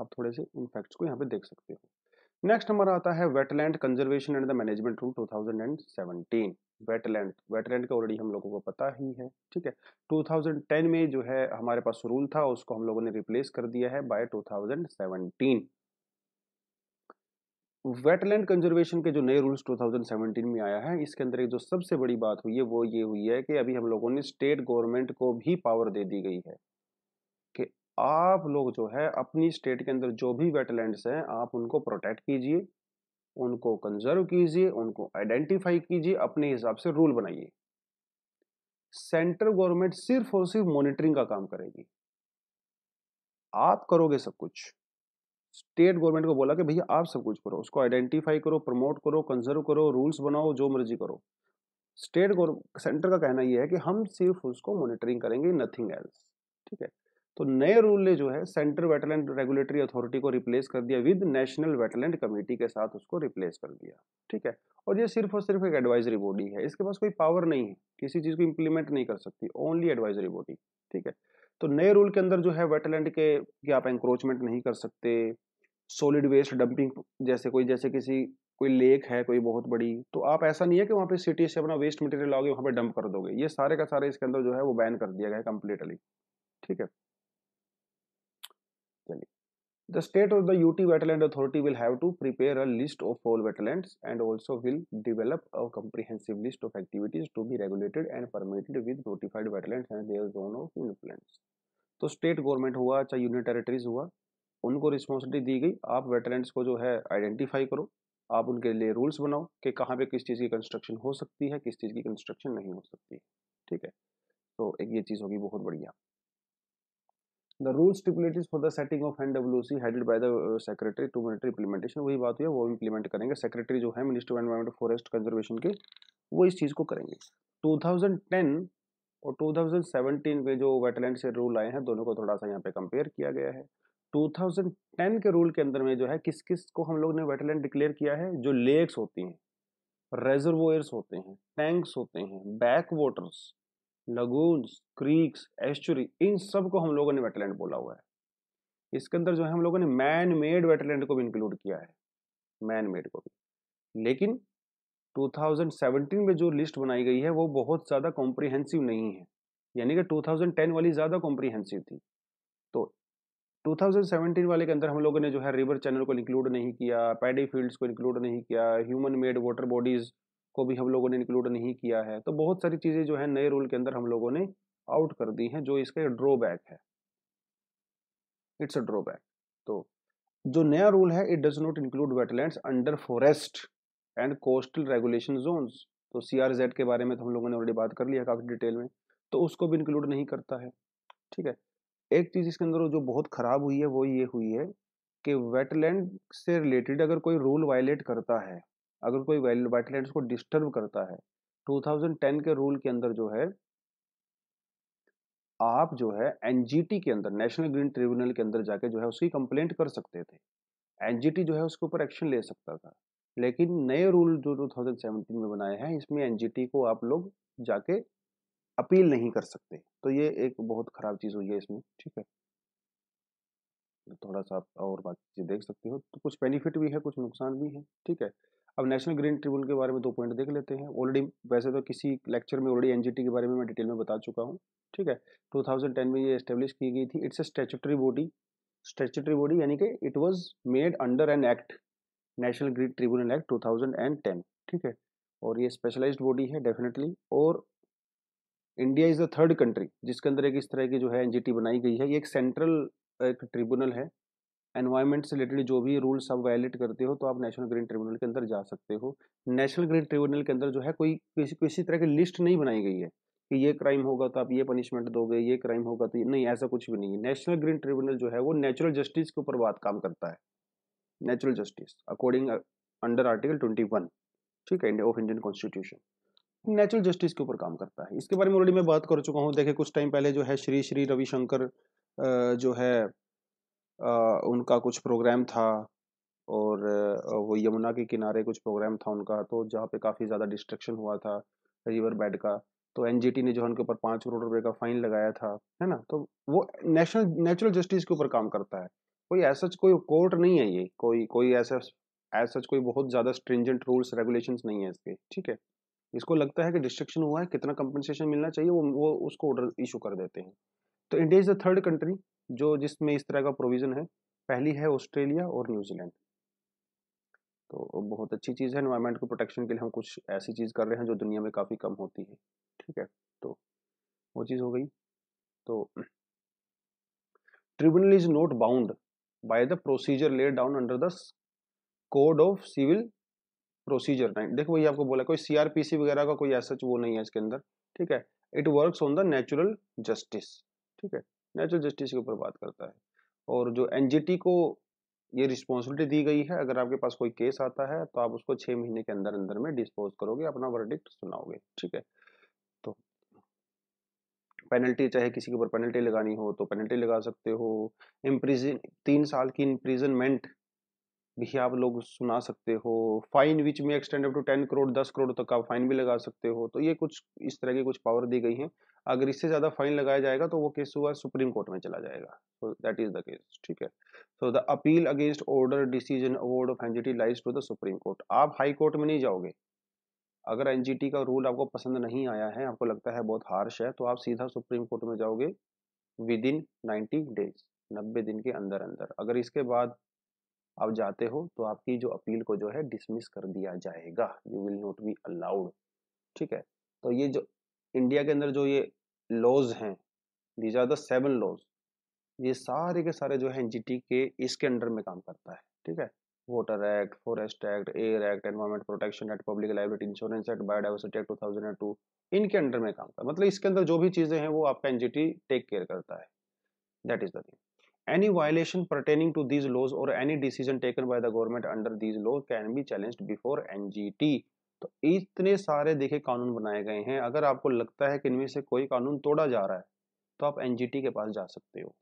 आप थोड़े से इन फैक्ट्स को यहाँ पे देख सकते हो नेक्स्ट हमारा आता है wetland conservation and the management rule 2017 wetland wetland का ऑलरेडी हम लोगों को पता ही है ठीक है 2010 में जो है हमारे पास रूल था उसको हम लोगों ने रिप्लेस कर दिया है बाय 2017 वेटलैंड कंजर्वेशन के जो नए रूल्स 2017 में आया है इसके अंदर एक जो सबसे बड़ी बात हुई है वो ये हुई है कि अभी हम लोगों ने स्टेट गवर्नमेंट को भी पावर दे दी गई है आप लोग जो है अपनी स्टेट के अंदर जो भी वेटलैंड्स हैं आप उनको प्रोटेक्ट कीजिए उनको कंजर्व कीजिए उनको आइडेंटिफाई कीजिए अपने हिसाब से रूल बनाइए सेंट्रल गवर्नमेंट सिर्फ और सिर्फ मॉनिटरिंग का काम करेगी आप करोगे सब कुछ स्टेट गवर्नमेंट को बोला कि भैया आप सब कुछ करो उसको आइडेंटिफाई करो प्रमोट करो कंजर्व करो रूल्स बनाओ जो मर्जी करो स्टेट सेंटर का कहना यह है कि हम सिर्फ उसको मॉनिटरिंग करेंगे नथिंग एल्स ठीक है तो नए रूल ने जो है सेंट्रल वेटलैंड रेगुलेटरी अथॉरिटी को रिप्लेस कर दिया विद नेशनल वेटलैंड कमेटी के साथ उसको रिप्लेस कर दिया ठीक है और ये सिर्फ और सिर्फ एक एडवाइजरी बॉडी है इसके पास कोई पावर नहीं है किसी चीज़ को इंप्लीमेंट नहीं कर सकती ओनली एडवाइजरी बॉडी ठीक है तो नए रूल के अंदर जो है वेटलैंड के कि आप इंक्रोचमेंट नहीं कर सकते सॉलिड वेस्ट डंपिंग जैसे कोई जैसे किसी कोई लेक है कोई बहुत बड़ी तो आप ऐसा नहीं है कि वहाँ पे सिटी से अपना वेस्ट मटेरियल आओगे वहाँ पे डंप कर दोगे ये सारे का सारे इसके अंदर जो है वो बैन कर दिया गया है कम्प्लीटली ठीक है चलिए the state of the T wetland authority will have to prepare a list of all wetland and also will develop a comprehensive list of activities to be regulated and permitted with notified wetland and their zone of influence तो state government हुआ चाहे union territories हुआ उनको responsibility दी गई आप wetland को जो है आइडेंटिफाई करो आप उनके लिए रूल्स बनाओ कि कहाँ पे किस चीज़ की कंस्ट्रक्शन हो सकती है किस चीज़ की कंस्ट्रक्शन नहीं हो सकती ठीक है तो एक ये चीज़ होगी बहुत बढ़िया the rule stipulated for the setting of N W C headed by the secretary to monitor implementation वही बात हुई है वो इम्प्लीमेंट करेंगे सेक्रेटरी जो है minister of environment forest conservation के वो इस चीज़ को करेंगे 2010 और 2017 के जो वेटलैंड से रूल आए हैं दोनों को थोड़ा सा यहाँ पे कंपेयर किया गया है 2010 के रूल के अंदर में जो है किस किस को हम लोग ने वेटलैंड डिक्लेयर किया है जो लेक्स होती हैं रेजर्वोयर्स होते हैं टैंक्स होते हैं back waters lagoons creeks estuary इन सब को हम लोगों ने वेटलैंड बोला हुआ है इसके अंदर जो है हम लोगों ने मैन मेड वेटलैंड को भी इंक्लूड किया है मैन मेड को भी लेकिन 2017 में जो लिस्ट बनाई गई है वो बहुत ज़्यादा कॉम्प्रिहेंसिव नहीं है यानी कि 2010 वाली ज़्यादा कॉम्प्रिहेंसिव थी तो 2017 वाले के अंदर हम लोगों ने जो है रिवर चैनल को इंक्लूड नहीं किया पैडी फील्ड्स को इंक्लूड नहीं किया ह्यूमन मेड वाटर बॉडीज़ को भी हम लोगों ने इंक्लूड नहीं किया है तो बहुत सारी चीज़ें जो है नए रूल के अंदर हम लोगों ने आउट कर दी हैं जो इसका ड्रॉबैक है इट्स अ ड्रॉबैक तो जो नया रूल है it does not include wetland under forest and coastal regulation zones तो सी के बारे में तो हम लोगों ने ऑलरेडी बात कर लिया काफ़ी डिटेल में तो उसको भी इंक्लूड नहीं करता है ठीक है एक चीज़ इसके अंदर जो बहुत ख़राब हुई है वो ये हुई है कि वेटलैंड से रिलेटेड अगर कोई रूल वायलेट करता है अगर कोई वाइटलैंड को डिस्टर्ब करता है 2010 के रूल के अंदर जो है आप जो है एनजीटी के अंदर नेशनल ग्रीन ट्रिब्यूनल के अंदर जाके जो है उसकी कंप्लेंट कर सकते थे एनजीटी जो है उसके ऊपर एक्शन ले सकता था लेकिन नए रूल जो 2017 में बनाए हैं इसमें एनजीटी को आप लोग जाके अपील नहीं कर सकते तो ये एक बहुत खराब चीज़ हुई है इसमें ठीक है थोड़ा सा आप और बात देख सकते हो तो कुछ बेनिफिट भी है कुछ नुकसान भी है ठीक है अब नेशनल ग्रीन ट्रिब्यूनल के बारे में दो पॉइंट देख लेते हैं ऑलरेडी वैसे तो किसी लेक्चर में ऑलरेडी एनजीटी के बारे में मैं डिटेल में बता चुका हूँ ठीक है 2010 में ये स्टेब्लिश की गई थी it's a statutory body statutory body यानी कि it was made under an act National Green Tribunal act two ठीक है और ये स्पेशलाइज बॉडी है डेफिनेटली और India is the third country जिसके अंदर एक इस तरह की जो है एन बनाई गई है ये एक सेंट्रल एक ट्रिब्यूनल है एनवायरमेंट से रिलेटेड जो भी रूल्स आप वायलेट करते हो तो आप नेशनल ग्रीन ट्रिब्यूनल के अंदर जा सकते हो नेशनल ग्रीन ट्रिब्यूनल के अंदर जो है कोई किसी किसी तरह की लिस्ट नहीं बनाई गई है कि ये क्राइम होगा तो आप ये पनिशमेंट दोगे ये क्राइम होगा तो नहीं ऐसा कुछ भी नहीं है नेशनल ग्रीन ट्रिब्यूनल जो है वो नेचुरल जस्टिस के ऊपर बात काम करता है natural justice according under article twenty one ठीक है of Indian constitution natural justice के ऊपर काम करता है इसके बारे में ऑलरेडी मैं बात कर चुका हूँ देखिए कुछ टाइम पहले जो है श्री श्री रविशंकर जो है उनका कुछ प्रोग्राम था और वो यमुना के किनारे कुछ प्रोग्राम था उनका तो जहाँ पे काफ़ी ज़्यादा डिस्ट्रक्शन हुआ था रिवर बेड का तो एन ने जो है उनके ऊपर पाँच करोड़ रुपए का फाइन लगाया था है ना तो वो नेशनल नेचुरल जस्टिस के ऊपर काम करता है कोई ऐसा कोई कोर्ट नहीं है ये कोई कोई ऐसा ऐस सच कोई बहुत ज़्यादा स्ट्रिंजेंट रूल्स रेगुलेशन नहीं है इसके ठीक है इसको लगता है कि डिस्ट्रक्शन हुआ है कितना कंपनसेशन मिलना चाहिए वो वो उसको ऑर्डर इशू कर देते हैं तो India is the third country जो जिसमें इस तरह का प्रोविजन है पहली है ऑस्ट्रेलिया और न्यूजीलैंड तो बहुत अच्छी चीज़ है इन्वायरमेंट को प्रोटेक्शन के लिए हम कुछ ऐसी चीज़ कर रहे हैं जो दुनिया में काफ़ी कम होती है ठीक है तो वो चीज़ हो गई तो tribunal is not bound by the procedure laid down under the code of civil procedure nine देखो वही आपको बोला कोई सीआरपीसी वगैरह का कोई ऐसा वो नहीं है इसके अंदर ठीक है it works on the natural justice ठीक है नेचुरल जस्टिस के ऊपर बात करता है और जो एन को ये रिस्पॉन्सिबिलिटी दी गई है अगर आपके पास कोई केस आता है तो आप उसको छः महीने के अंदर अंदर में डिस्पोज करोगे अपना वर्डिक्ट सुनाओगे ठीक है तो पेनल्टी चाहे किसी के ऊपर पेनल्टी लगानी हो तो पेनल्टी लगा सकते हो इम्प्रिजन तीन साल की इम्प्रिजनमेंट भी आप लोग सुना सकते हो फाइन विच में extend up to ten crore दस करोड़ तक का फाइन भी लगा सकते हो तो ये कुछ इस तरह की कुछ पावर दी गई है अगर इससे ज़्यादा फाइन लगाया जाएगा तो वो केस हुआ सुप्रीम कोर्ट में चला जाएगा so that is the case ठीक है so the appeal against order decision award of NGT lies to the Supreme Court आप हाई कोर्ट में नहीं जाओगे अगर एनजीटी का रूल आपको पसंद नहीं आया है आपको लगता है बहुत हार्श है तो आप सीधा सुप्रीम कोर्ट में जाओगे विद इन नाइन्टी डेज नब्बे दिन के अंदर अंदर अगर इसके बाद आप जाते हो तो आपकी जो अपील को जो है डिसमिस कर दिया जाएगा you will not be allowed ठीक है तो ये जो इंडिया के अंदर जो ये लॉज हैं these are the seven laws ये सारे के सारे जो है एनजीटी के इसके अंडर में काम करता है ठीक है water act forest act air act environment protection act public liability insurance act biodiversity act two इनके अंडर में काम करता है मतलब इसके अंदर जो भी चीज़ें हैं वो आपका एनजीटी टेक केयर करता है that is the thing any violation pertaining to these laws और any decision taken by the government under these laws can be challenge before ngt तो इतने सारे देखे कानून बनाए गए हैं अगर आपको लगता है कि इनमें से कोई कानून तोड़ा जा रहा है तो आप एनजीटी के पास जा सकते हो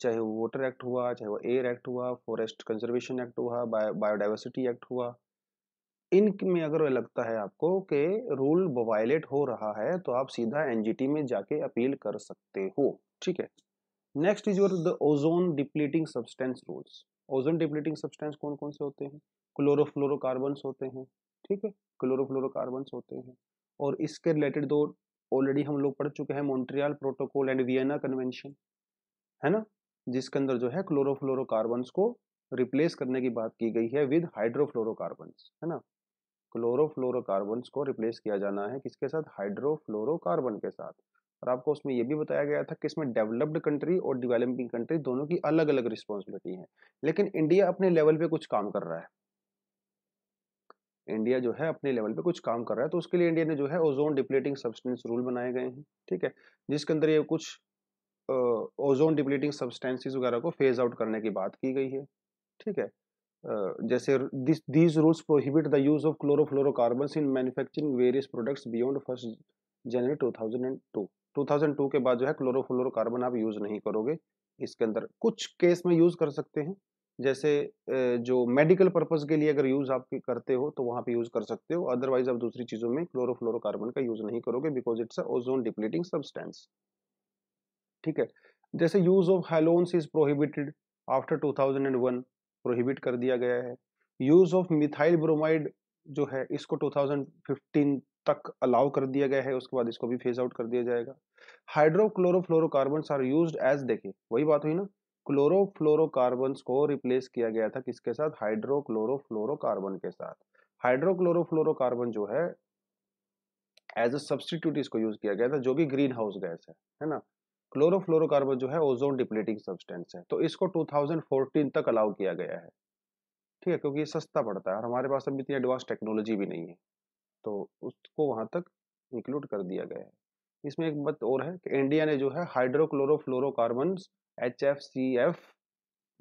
चाहे वो वोटर एक्ट हुआ चाहे वो एयर एक्ट हुआ फॉरेस्ट कंजर्वेशन एक्ट हुआ बायोडाइवर्सिटी एक्ट हुआ इन में अगर लगता है आपको कि रूल वायलेट हो रहा है तो आप सीधा एनजीटी में जाके अपील कर सकते हो ठीक है next is your the ozone depleting substance rules ozone depleting substance कौन कौन से होते हैं क्लोरोफ्लोरोकार्बन्स होते हैं ठीक है क्लोरोफ्लोरोकार्बन्स होते हैं और इसके रिलेटेड दो ऑलरेडी हम लोग पढ़ चुके हैं Montreal protocol and Vienna convention है ना जिसके अंदर जो है क्लोरोफ्लोरोकार्बन्स को रिप्लेस करने की बात की गई है विद हाइड्रोफ्लोरोकार्बन्स है ना क्लोरोफ्लोरोकार्बन्स को रिप्लेस किया जाना है किसके साथ हाइड्रोफ्लोरोकार्बन के साथ और आपको उसमें यह भी बताया गया था कि इसमें डेवलप्ड कंट्री और डेवलपिंग कंट्री दोनों की अलग अलग रिस्पॉन्सिबिलिटी है लेकिन इंडिया अपने लेवल पे कुछ काम कर रहा है इंडिया जो है अपने लेवल पे कुछ काम कर रहा है तो उसके लिए इंडिया ने जो है ओजोन डिप्लेटिंग सब्सटेंस रूल बनाए गए हैं ठीक है जिसके अंदर ये कुछ ओजोन डिप्लेटिंग सब्सटेंसेस वगैरह को फेज आउट करने की बात की गई है ठीक है Uh, जैसे these rules prohibit the use of chlorofluorocarbons in manufacturing various products beyond first January to 2002 के बाद जो है क्लोरोफ्लोरोकार्बन आप यूज़ नहीं करोगे इसके अंदर कुछ केस में यूज़ कर सकते हैं जैसे जो मेडिकल पर्पज़ के लिए अगर यूज़ आप करते हो तो वहां पे यूज़ कर सकते हो अदरवाइज आप दूसरी चीज़ों में क्लोरोफ्लोरोकार्बन का यूज़ नहीं करोगे because it's a ozone depleting substance ठीक है जैसे use of halons is prohibited after 2001 prohibit कर दिया गया है यूज़ ऑफ मिथाइल ब्रोमाइड जो है इसको 2015 तक अलाउ कर दिया गया है उसके बाद इसको भी फेज आउट कर दिया जाएगा हाइड्रोक्लोरोफ्लोरोकार्बन्स आर यूज एज देखिए वही बात हुई ना क्लोरोफ्लोरोकार्बन्स को रिप्लेस किया गया था किसके साथ हाइड्रोक्लोरोफ्लोरोकार्बन के साथ हाइड्रोक्लोरोफ्लोरोकार्बन जो है एज अ सब्सटीट्यूट इसको यूज किया गया था जो कि ग्रीन हाउस गैस है है ना क्लोरोफ्लोरोकार्बन जो है ओजोन डिप्लेटिंग सब्सटेंस है तो इसको 2014 तक अलाउ किया गया है ठीक है क्योंकि ये सस्ता पड़ता है और हमारे पास अभी इतनी एडवांस टेक्नोलॉजी भी नहीं है तो उसको वहाँ तक इंक्लूड कर दिया गया है इसमें एक बात और है कि इंडिया ने जो है hydrochlorofluorocarbon HFCF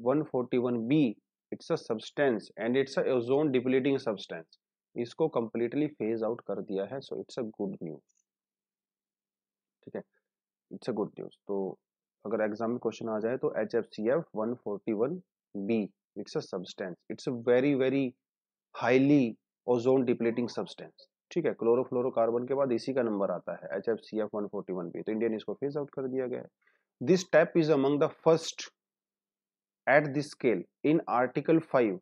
141b it's a substance and it's a ozone depleting substance इसको कंप्लीटली फेज आउट कर दिया है so it's a good news ठीक है इट्स अ गुड न्यूज तो अगर एग्जाम में क्वेश्चन आ जाए तो H F C F one forty one B it's a substance it's a very very highly ozone depleting substance ठीक है क्लोरोफ्लोरोकार्बन के बाद इसी का नंबर आता है H F C F one forty one B तो इंडियन इसको फेज आउट कर दिया गया है this step is among the first at this scale in article 5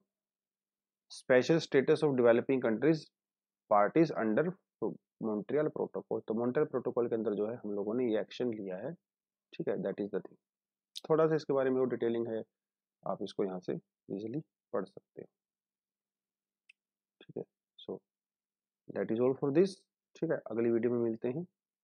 special status of developing countries parties under Montreal protocol तो Montreal protocol के अंदर जो है हम लोगों ने ये एक्शन लिया है ठीक है दैट इज द थिंग थोड़ा सा इसके बारे में वो डिटेलिंग है आप इसको यहाँ से इजीली पढ़ सकते हो ठीक है so that is all for this ठीक है अगली वीडियो में मिलते हैं